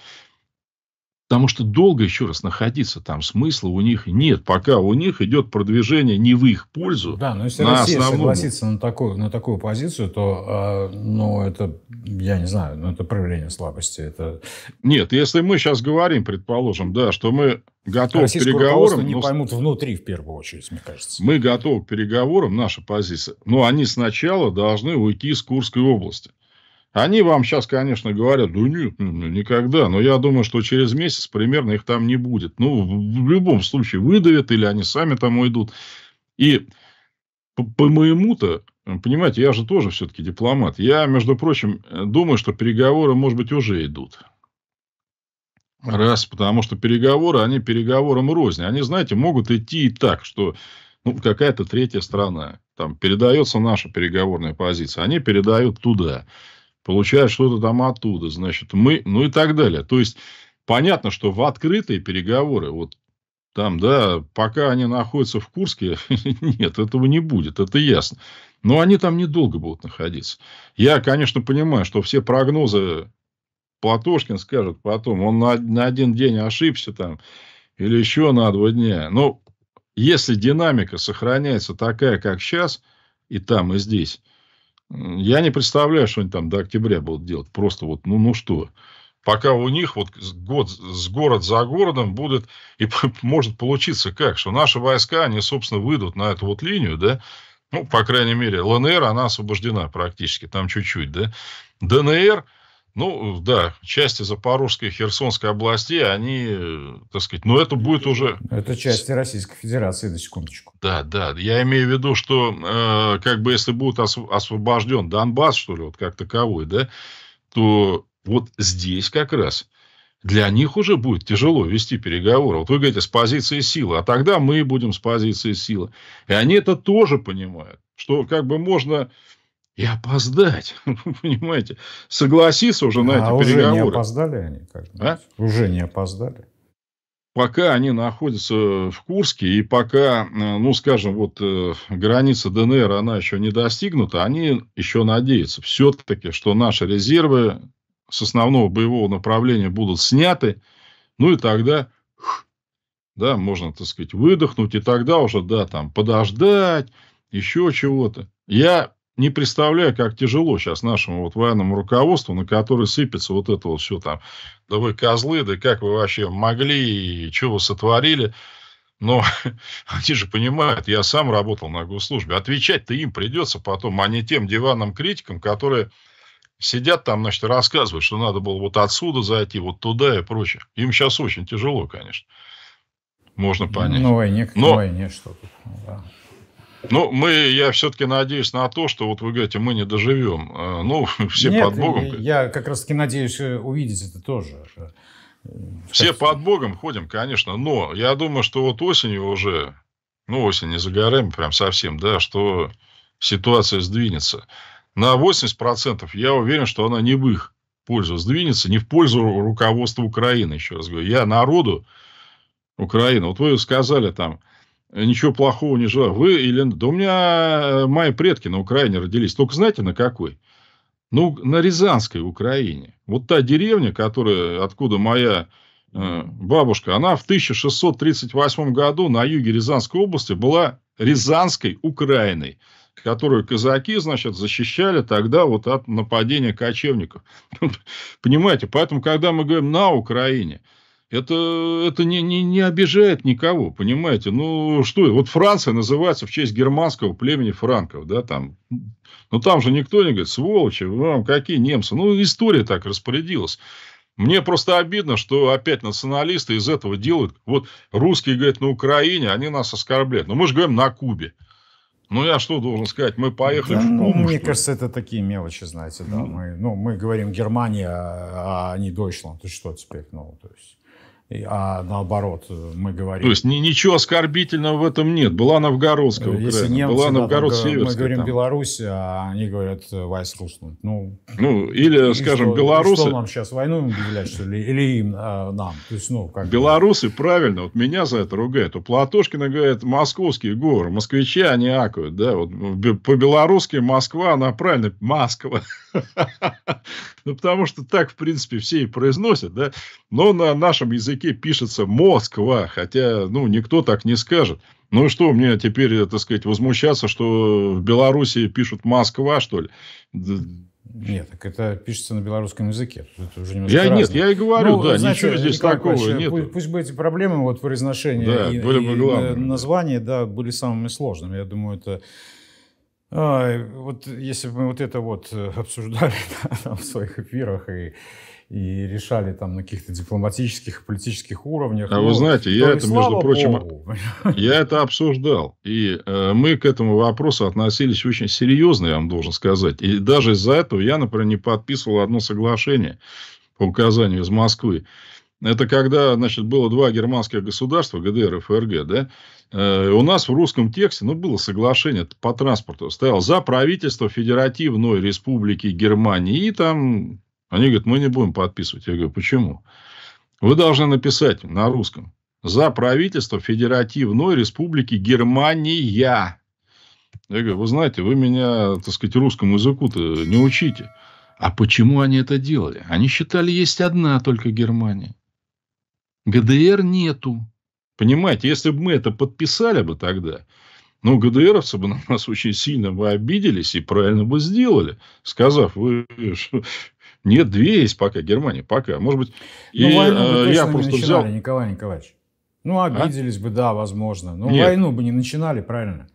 Потому что долго, еще раз, находиться там смысла у них нет, пока у них идет продвижение не в их пользу. Да, но если на Россия основном... согласится на такую, на такую позицию, то, э, ну, это, я не знаю, ну, это проявление слабости. Это... Нет, если мы сейчас говорим, предположим, да, что мы готовы к переговорам... не но... поймут внутри, в первую очередь, мне кажется. Мы готовы к переговорам, наша позиция. Но они сначала должны уйти из Курской области. Они вам сейчас, конечно, говорят, да нет, ну, ну, никогда, но я думаю, что через месяц примерно их там не будет. Ну, в любом случае выдавят или они сами там уйдут. И по, моему-то, э, понимаете, я же тоже все-таки дипломат. Я, между прочим, э, думаю, что переговоры, может быть, уже идут. Раз, потому что переговоры, они переговорам рознь. Они, знаете, могут идти и так, что ну, какая-то третья страна, там передается наша переговорная позиция, они передают туда получают что-то там оттуда, значит, мы, ну и так далее. То есть, понятно, что в открытые переговоры, вот там, да, пока они находятся в Курске, нет, этого не будет, это ясно. Но они там недолго будут находиться. Я, конечно, понимаю, что все прогнозы Платошкин скажет потом, он на, на один день ошибся там, или еще на два дня. Но если динамика сохраняется такая, как сейчас, и там, и здесь, я не представляю, что они там до октября будут делать. Просто вот, ну, ну что. Пока у них вот год с город за городом будет, и может получиться как, что наши войска, они, собственно, выйдут на эту вот линию, да, ну, по крайней мере, ЛНР, она освобождена практически, там чуть-чуть, да. ДНР, ну, да, части Запорожской и Херсонской области, они, э, так сказать, но ну, это будет уже... Это части Российской Федерации, на секундочку. Да, да, я имею в виду, что э, как бы если будет освобожден Донбасс, что ли, вот как таковой, да, то вот здесь как раз для них уже будет тяжело вести переговоры. Вот вы говорите, с позиции силы, а тогда мы будем с позиции силы. И они это тоже понимают, что как бы можно и опоздать. Понимаете? Согласись уже на а эти уже переговоры. не опоздали они? Как а? Уже не опоздали. Пока они находятся в Курске, и пока, э, ну, скажем, вот э, граница ДНР, она еще не достигнута, они еще надеются все-таки, что наши резервы с основного боевого направления будут сняты, ну, и тогда да, можно, так сказать, выдохнуть, и тогда уже, да, там, подождать, еще чего-то. Я не представляю, как тяжело сейчас нашему вот военному руководству, на которое сыпется вот это вот все там. Да вы козлы, да как вы вообще могли, и что вы сотворили. Но они же понимают, я сам работал на госслужбе. Отвечать-то им придется потом, а не тем диванным критикам, которые сидят там, значит, рассказывают, что надо было вот отсюда зайти, вот туда и прочее. Им сейчас очень тяжело, конечно. Можно понять. На ну, войне, как Но... на войне что-то. Да. Ну, мы, я все-таки надеюсь на то, что вот вы говорите, мы не доживем. А, ну, все Нет, под Богом. Я как раз-таки надеюсь э, увидеть это тоже. Все под Богом ходим, конечно, но я думаю, что вот осенью уже, ну, осень не за горами прям совсем, да, что ситуация сдвинется. На 80% я уверен, что она не в их пользу сдвинется, не в пользу руководства Украины, еще раз говорю. Я народу Украины, вот вы сказали там, Э, ничего плохого не желаю. Вы или... Да у меня э, мои предки на Украине родились. Только знаете, на какой? Ну, на Рязанской Украине. Вот та деревня, которая, откуда моя э, бабушка, она в 1638 году на юге Рязанской области была Рязанской Украиной, которую казаки, значит, защищали тогда вот от нападения кочевников. Понимаете, поэтому, когда мы говорим «на Украине», это, это не, не, не обижает никого, понимаете? Ну, что, вот Франция называется в честь германского племени франков, да, там. Ну, там же никто не говорит, сволочи, вам какие немцы? Ну, история так распорядилась. Мне просто обидно, что опять националисты из этого делают. Вот русские, говорят, на Украине, они нас оскорбляют. Но мы же говорим на Кубе. Ну, я что должен сказать? Мы поехали да, в Кубу, ну, Мне что? кажется, это такие мелочи, знаете, да. Ну. Мы, ну, мы говорим Германия, а, а не Deutschland. Ты что теперь? Ну, то есть а наоборот мы говорим. То есть ни ничего оскорбительного в этом нет. Была Новгородская Украина, немцы, была Новгород да, Мы говорим там. Беларусь, а они говорят э, Вайс Русланд. Ну, ну или, скажем, что, белорусы. Что нам сейчас войну объявлять, что ли, или им а, нам? То есть, ну, как белорусы, бы... правильно, вот меня за это ругают. У Платошкина говорят московский говор, москвичи они акают, да, вот ну, по-белорусски Москва, она правильно Москва. Ну, потому что так, в принципе, все и произносят, да. Но на нашем языке языке пишется Москва, хотя, ну, никто так не скажет. Ну что, мне теперь, э, так сказать, возмущаться, что в Беларуси пишут Москва, что ли? Нет, так это пишется на белорусском языке. Это уже я разное. нет, я и говорю, ну, да, знаете, ничего здесь Николай такого нет. Пусть, пусть бы эти проблемы вот в произношении да, и, были бы главными. и названии, да, были самыми сложными. Я думаю, это а, вот если бы мы вот это вот э, обсуждали да, там, в своих эфирах и и решали там на каких-то дипломатических и политических уровнях. А ну, вы знаете, ну я это, между прочим, я это обсуждал. И э, мы к этому вопросу относились очень серьезно, я вам должен сказать. И даже из-за этого я, например, не подписывал одно соглашение по указанию из Москвы. Это когда, значит, было два германских государства, ГДР и ФРГ, да, э, у нас в русском тексте, ну, было соглашение по транспорту, стоял за правительство Федеративной Республики Германии и там они говорят, мы не будем подписывать. Я говорю, почему? Вы должны написать на русском. За правительство Федеративной Республики Германия. Я говорю, вы знаете, вы меня, так сказать, русскому языку-то не учите. А почему они это делали? Они считали, есть одна только Германия. ГДР нету. Понимаете, если бы мы это подписали бы тогда, ну, ГДРовцы бы на нас очень сильно бы обиделись и правильно бы сделали, сказав, вы нет, две есть пока, Германия пока. Может быть, ну, и, войну э, бы я просто начинали, взял... Николай Николаевич. Ну, а? обиделись а? бы, да, возможно. Но ну, Нет. войну бы не начинали, правильно?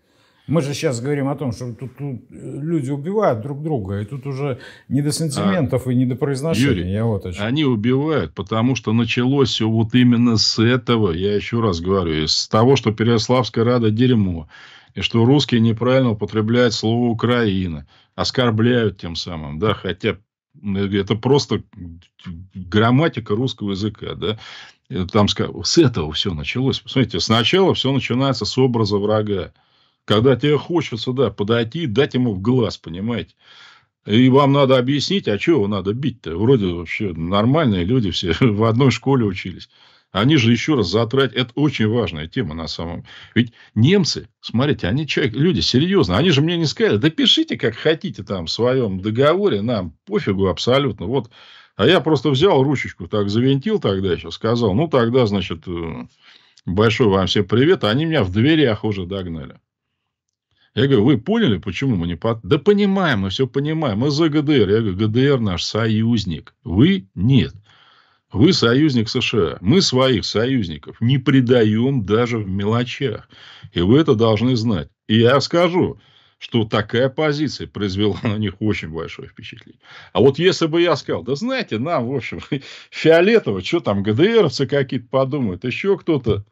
Мы же сейчас говорим о том, что тут, тут э, люди убивают друг друга, и тут уже не до сантиментов а, и не до произношения. Юрий, я вот они убивают, потому что началось все вот именно с этого, я еще раз говорю, с того, что Переославская рада дерьмо, и что русские неправильно употребляют слово «Украина», оскорбляют тем самым, да, хотя это просто грамматика русского языка, да. Э, там с этого все началось. Посмотрите, сначала все начинается с образа врага. Когда тебе хочется, да, подойти дать ему в глаз, понимаете. И вам надо объяснить, а чего надо бить-то? Вроде вообще нормальные люди все в одной школе учились. Они же, еще раз затрать, это очень важная тема на самом. Ведь немцы, смотрите, они человек, люди серьезно. Они же мне не сказали, да пишите как хотите там в своем договоре, нам пофигу абсолютно. Вот. А я просто взял ручечку, так завинтил тогда еще, сказал, ну, тогда, значит, э, большой вам всем привет. А они меня в дверях уже догнали. Я говорю, вы поняли, почему мы не... Под... Да понимаем, мы все понимаем. Мы за ГДР. Я говорю, ГДР наш союзник. Вы нет. Вы союзник США. Мы своих союзников не предаем даже в мелочах. И вы это должны знать. И я скажу, что такая позиция произвела на них очень большое впечатление. А вот если бы я сказал, да знаете, нам, в общем, фиолетово, что там, ГДРовцы какие-то подумают, еще кто-то,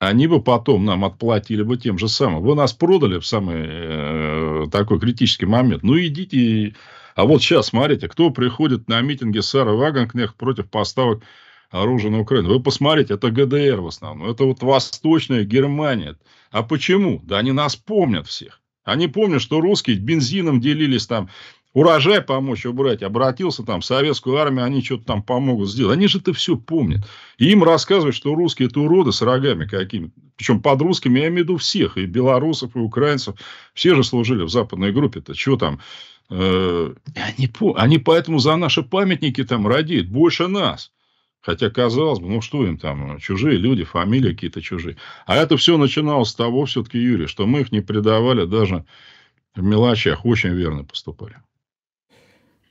они бы потом нам отплатили бы тем же самым. Вы нас продали в самый э, такой критический момент. Ну, идите а вот сейчас, смотрите, кто приходит на митинги Сары Вагенкнех против поставок оружия на Украину. Вы посмотрите, это ГДР в основном, это вот Восточная Германия. А почему? Да они нас помнят всех. Они помнят, что русские бензином делились там, урожай помочь убрать, обратился там в советскую армию, они что-то там помогут сделать. Они же это все помнят. И им рассказывают, что русские это уроды с рогами какими-то. Причем под русскими я имею в виду всех, и белорусов, и украинцев. Все же служили в западной группе-то. Чего там Э, они, они поэтому за наши памятники там радеют больше нас. Хотя, казалось бы, ну что им там, э, чужие люди, фамилии какие-то чужие. А это все начиналось с того, все-таки, Юрий, что мы их не предавали даже в мелочах, очень верно поступали.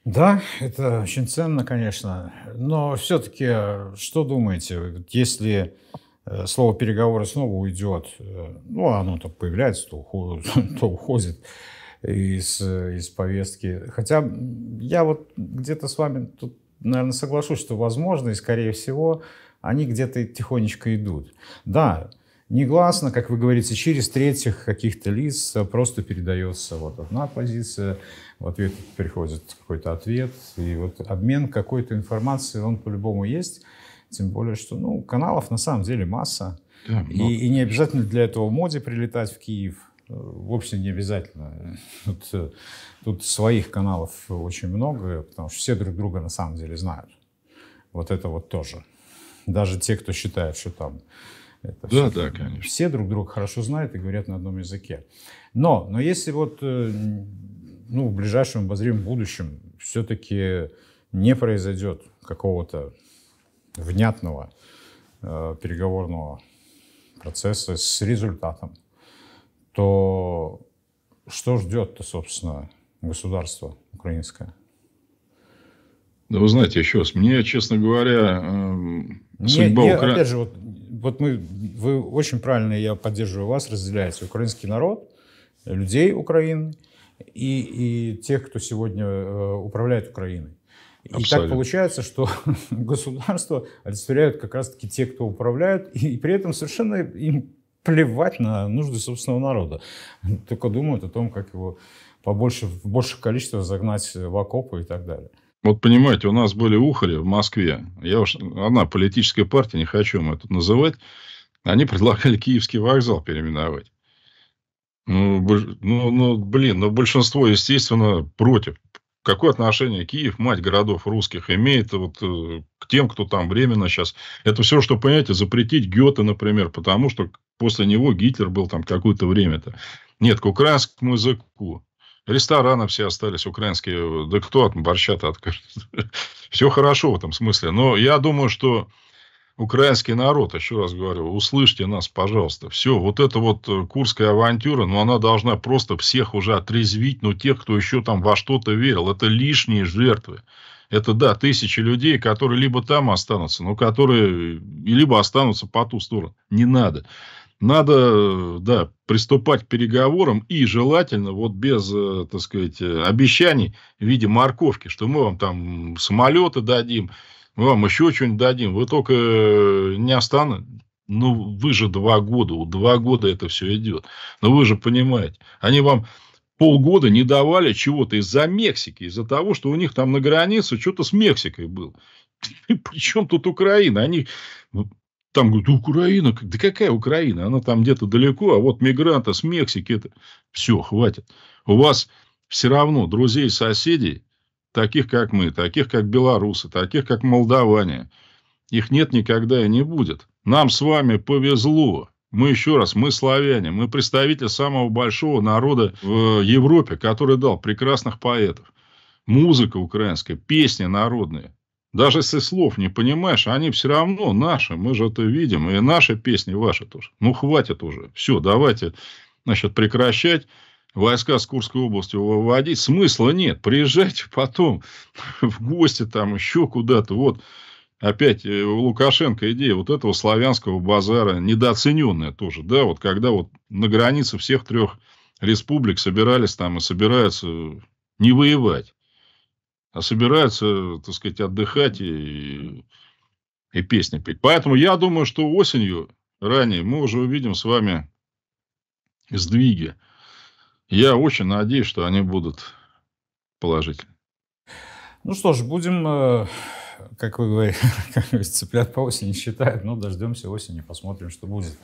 Да, это очень ценно, конечно. Но все-таки, э, что думаете, если слово переговоры снова уйдет, ну, оно то появляется, то уходит, то уходит из, из повестки. Хотя я вот где-то с вами тут, наверное, соглашусь, что возможно и, скорее всего, они где-то тихонечко идут. Да, негласно, как вы говорите, через третьих каких-то лиц просто передается вот одна позиция, в ответ приходит какой-то ответ, и вот обмен какой-то информации он по-любому есть, тем более, что ну, каналов на самом деле масса, да, и, и не обязательно для этого моде прилетать в Киев, вовсе не обязательно. Тут, э, тут своих каналов очень много, потому что все друг друга на самом деле знают. Вот это вот тоже. Даже те, кто считает, что там это да, все, да, конечно. Все друг друга хорошо знают и говорят на одном языке. Но, но если вот э, ну, в ближайшем обозримом будущем все-таки не произойдет какого-то внятного э, переговорного процесса с результатом, то что ждет-то, собственно, государство украинское? Да вы знаете, еще раз, мне, честно говоря, эм, не. судьба мне, Украины... Опять же, вот, вот мы, вы очень правильно, я поддерживаю вас, разделяете украинский народ, людей Украины и, и тех, кто сегодня э, управляет Украиной. Абсолютно. И так получается, что государство олицетворяют как раз-таки те, кто управляют, и при этом совершенно им плевать на нужды собственного народа. только думают о том, как его побольше, в большее количество загнать в окопы и так далее. Вот понимаете, у нас были ухари в Москве. Я уж одна политическая партия, не хочу мы тут называть. Они предлагали Киевский вокзал переименовать. Ну, ну, ну, блин, но ну, большинство, естественно, против какое отношение Киев, мать городов русских, имеет вот э, к тем, кто там временно сейчас. Это все, что, понимаете, запретить Гёте, например, потому что после него Гитлер был там какое-то время-то. Нет, к украинскому языку. Рестораны все остались украинские. Да кто от борща-то откажет? все хорошо в этом смысле. Но я думаю, что украинский народ, еще раз говорю, услышьте нас, пожалуйста. Все, вот эта вот э, курская авантюра, ну, она должна просто всех уже отрезвить, ну, тех, кто еще там во что-то верил. Это лишние жертвы. Это, да, тысячи людей, которые либо там останутся, но которые э, либо останутся по ту сторону. Не надо. Надо, э, да, приступать к переговорам и желательно вот без, так сказать, обещаний в виде морковки, что мы вам там самолеты дадим, ну, вам еще что-нибудь дадим, вы только э, не останетесь. Ну, вы же два года, два года это все идет. Но ну, вы же понимаете, они вам полгода не давали чего-то из-за Мексики, из-за того, что у них там на границе что-то с Мексикой было. Причем тут Украина? Они ну, там говорят, Украина, да какая Украина? Она там где-то далеко, а вот мигранты с Мексики, это все, хватит. У вас все равно друзей, соседей таких как мы, таких как белорусы, таких как молдаване. Их нет никогда и не будет. Нам с вами повезло. Мы еще раз, мы славяне, мы представители самого большого народа в Европе, который дал прекрасных поэтов. Музыка украинская, песни народные. Даже если слов не понимаешь, они все равно наши, мы же это видим, и наши песни, ваши тоже. Ну, хватит уже, все, давайте, значит, прекращать войска с Курской области выводить смысла нет. Приезжайте потом в гости там еще куда-то. Вот опять э, у Лукашенко идея вот этого славянского базара, недооцененная тоже, да, вот когда вот на границе всех трех республик собирались там и собираются не воевать, а собираются, так сказать, отдыхать и, и песни петь. Поэтому я думаю, что осенью ранее мы уже увидим с вами сдвиги я очень надеюсь, что они будут положительны. Ну что ж, будем, э, как вы говорите, цыплят по осени считают, но ну, дождемся осени, посмотрим, что будет.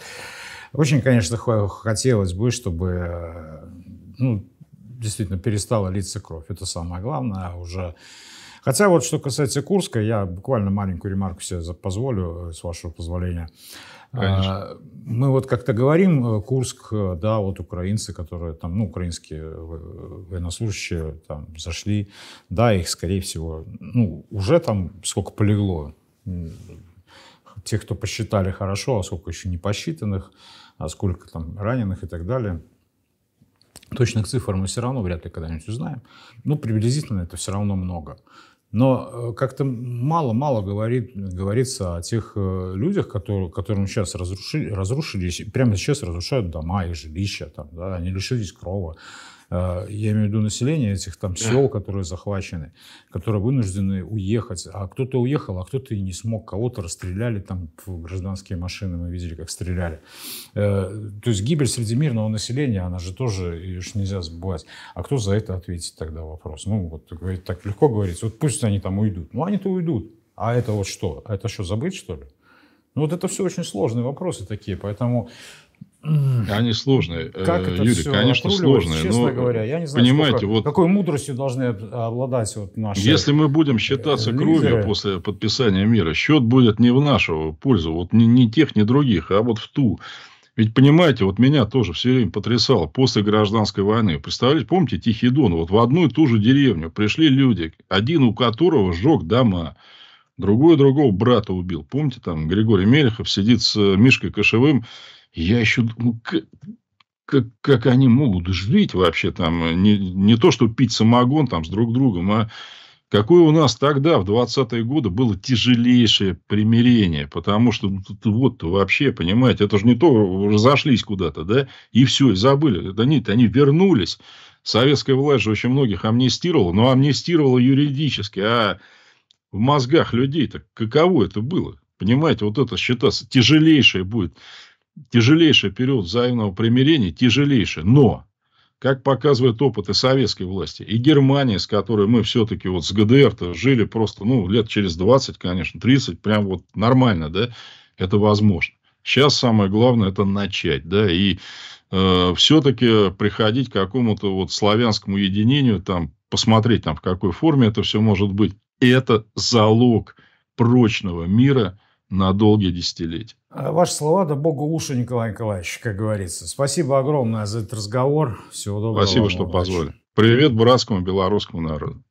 Очень, конечно, хотелось бы, чтобы э, ну, действительно перестала литься кровь. Это самое главное. А уже Хотя вот что касается Курска, я буквально маленькую ремарку себе позволю, э, с вашего позволения. Конечно. А, мы вот как-то говорим э, Курск, э, да, вот украинцы, которые там, ну, украинские э, военнослужащие там зашли, да, их, скорее всего, ну, уже там сколько полегло, тех, кто посчитали хорошо, а сколько еще не посчитанных, а сколько там раненых и так далее. Точных цифр мы все равно вряд ли когда-нибудь узнаем. Ну, приблизительно это все равно много. Но э, как-то мало-мало говорит, говорится о тех э, людях, которые, которым сейчас разрушили, разрушились, прямо сейчас разрушают дома, их жилища, там, да, они лишились крова. Э, я имею в виду население этих там сел, которые захвачены, которые вынуждены уехать. А кто-то уехал, а кто-то и не смог. Кого-то расстреляли, там в гражданские машины, мы видели, как стреляли. Э, то есть гибель среди мирного населения, она же тоже, ее же нельзя забывать. А кто за это ответит тогда вопрос? Ну, вот так легко говорить, вот пусть они там уйдут. Ну, они-то уйдут. А это вот что? А это что, забыть, что ли? Ну, вот это все очень сложные вопросы такие, поэтому они сложные, э, как это Юрий, все конечно, сложные. Честно но, говоря, я не знаю, понимаете, сколько, вот, какой мудростью должны обладать вот наши Если мы будем э, считаться лидеры. кровью после подписания мира, счет будет не в нашу пользу, вот не, не тех, не других, а вот в ту. Ведь понимаете, вот меня тоже все время потрясало после гражданской войны. Представляете, помните Тихий Дон? Вот в одну и ту же деревню пришли люди, один у которого сжег дома, другой другого брата убил. Помните, там Григорий Мелехов сидит с э, Мишкой Кошевым, я еще думаю, ну, как, как, как они могут жить вообще там, не, не то, что пить самогон там с друг другом, а какое у нас тогда, в 20-е годы, было тяжелейшее примирение, потому что ну, вот вообще, понимаете, это же не то, разошлись куда-то, да, и все, и забыли. Да нет, они вернулись. Советская власть же очень многих амнистировала, но амнистировала юридически, а в мозгах людей так каково это было? Понимаете, вот это считаться тяжелейшее будет тяжелейший период взаимного примирения, тяжелейший. Но, как показывают опыты советской власти, и Германии, с которой мы все-таки вот с ГДР-то жили просто, ну, лет через 20, конечно, 30, прям вот нормально, да, это возможно. Сейчас самое главное это начать, да, и э, все-таки приходить к какому-то вот славянскому единению, там, посмотреть там в какой форме это все может быть. И это залог прочного мира на долгие десятилетия. А, ваши слова, да богу уши, Николай Николаевич, как говорится. Спасибо огромное за этот разговор. Всего доброго. Спасибо, вам, что позволили. Привет братскому белорусскому народу.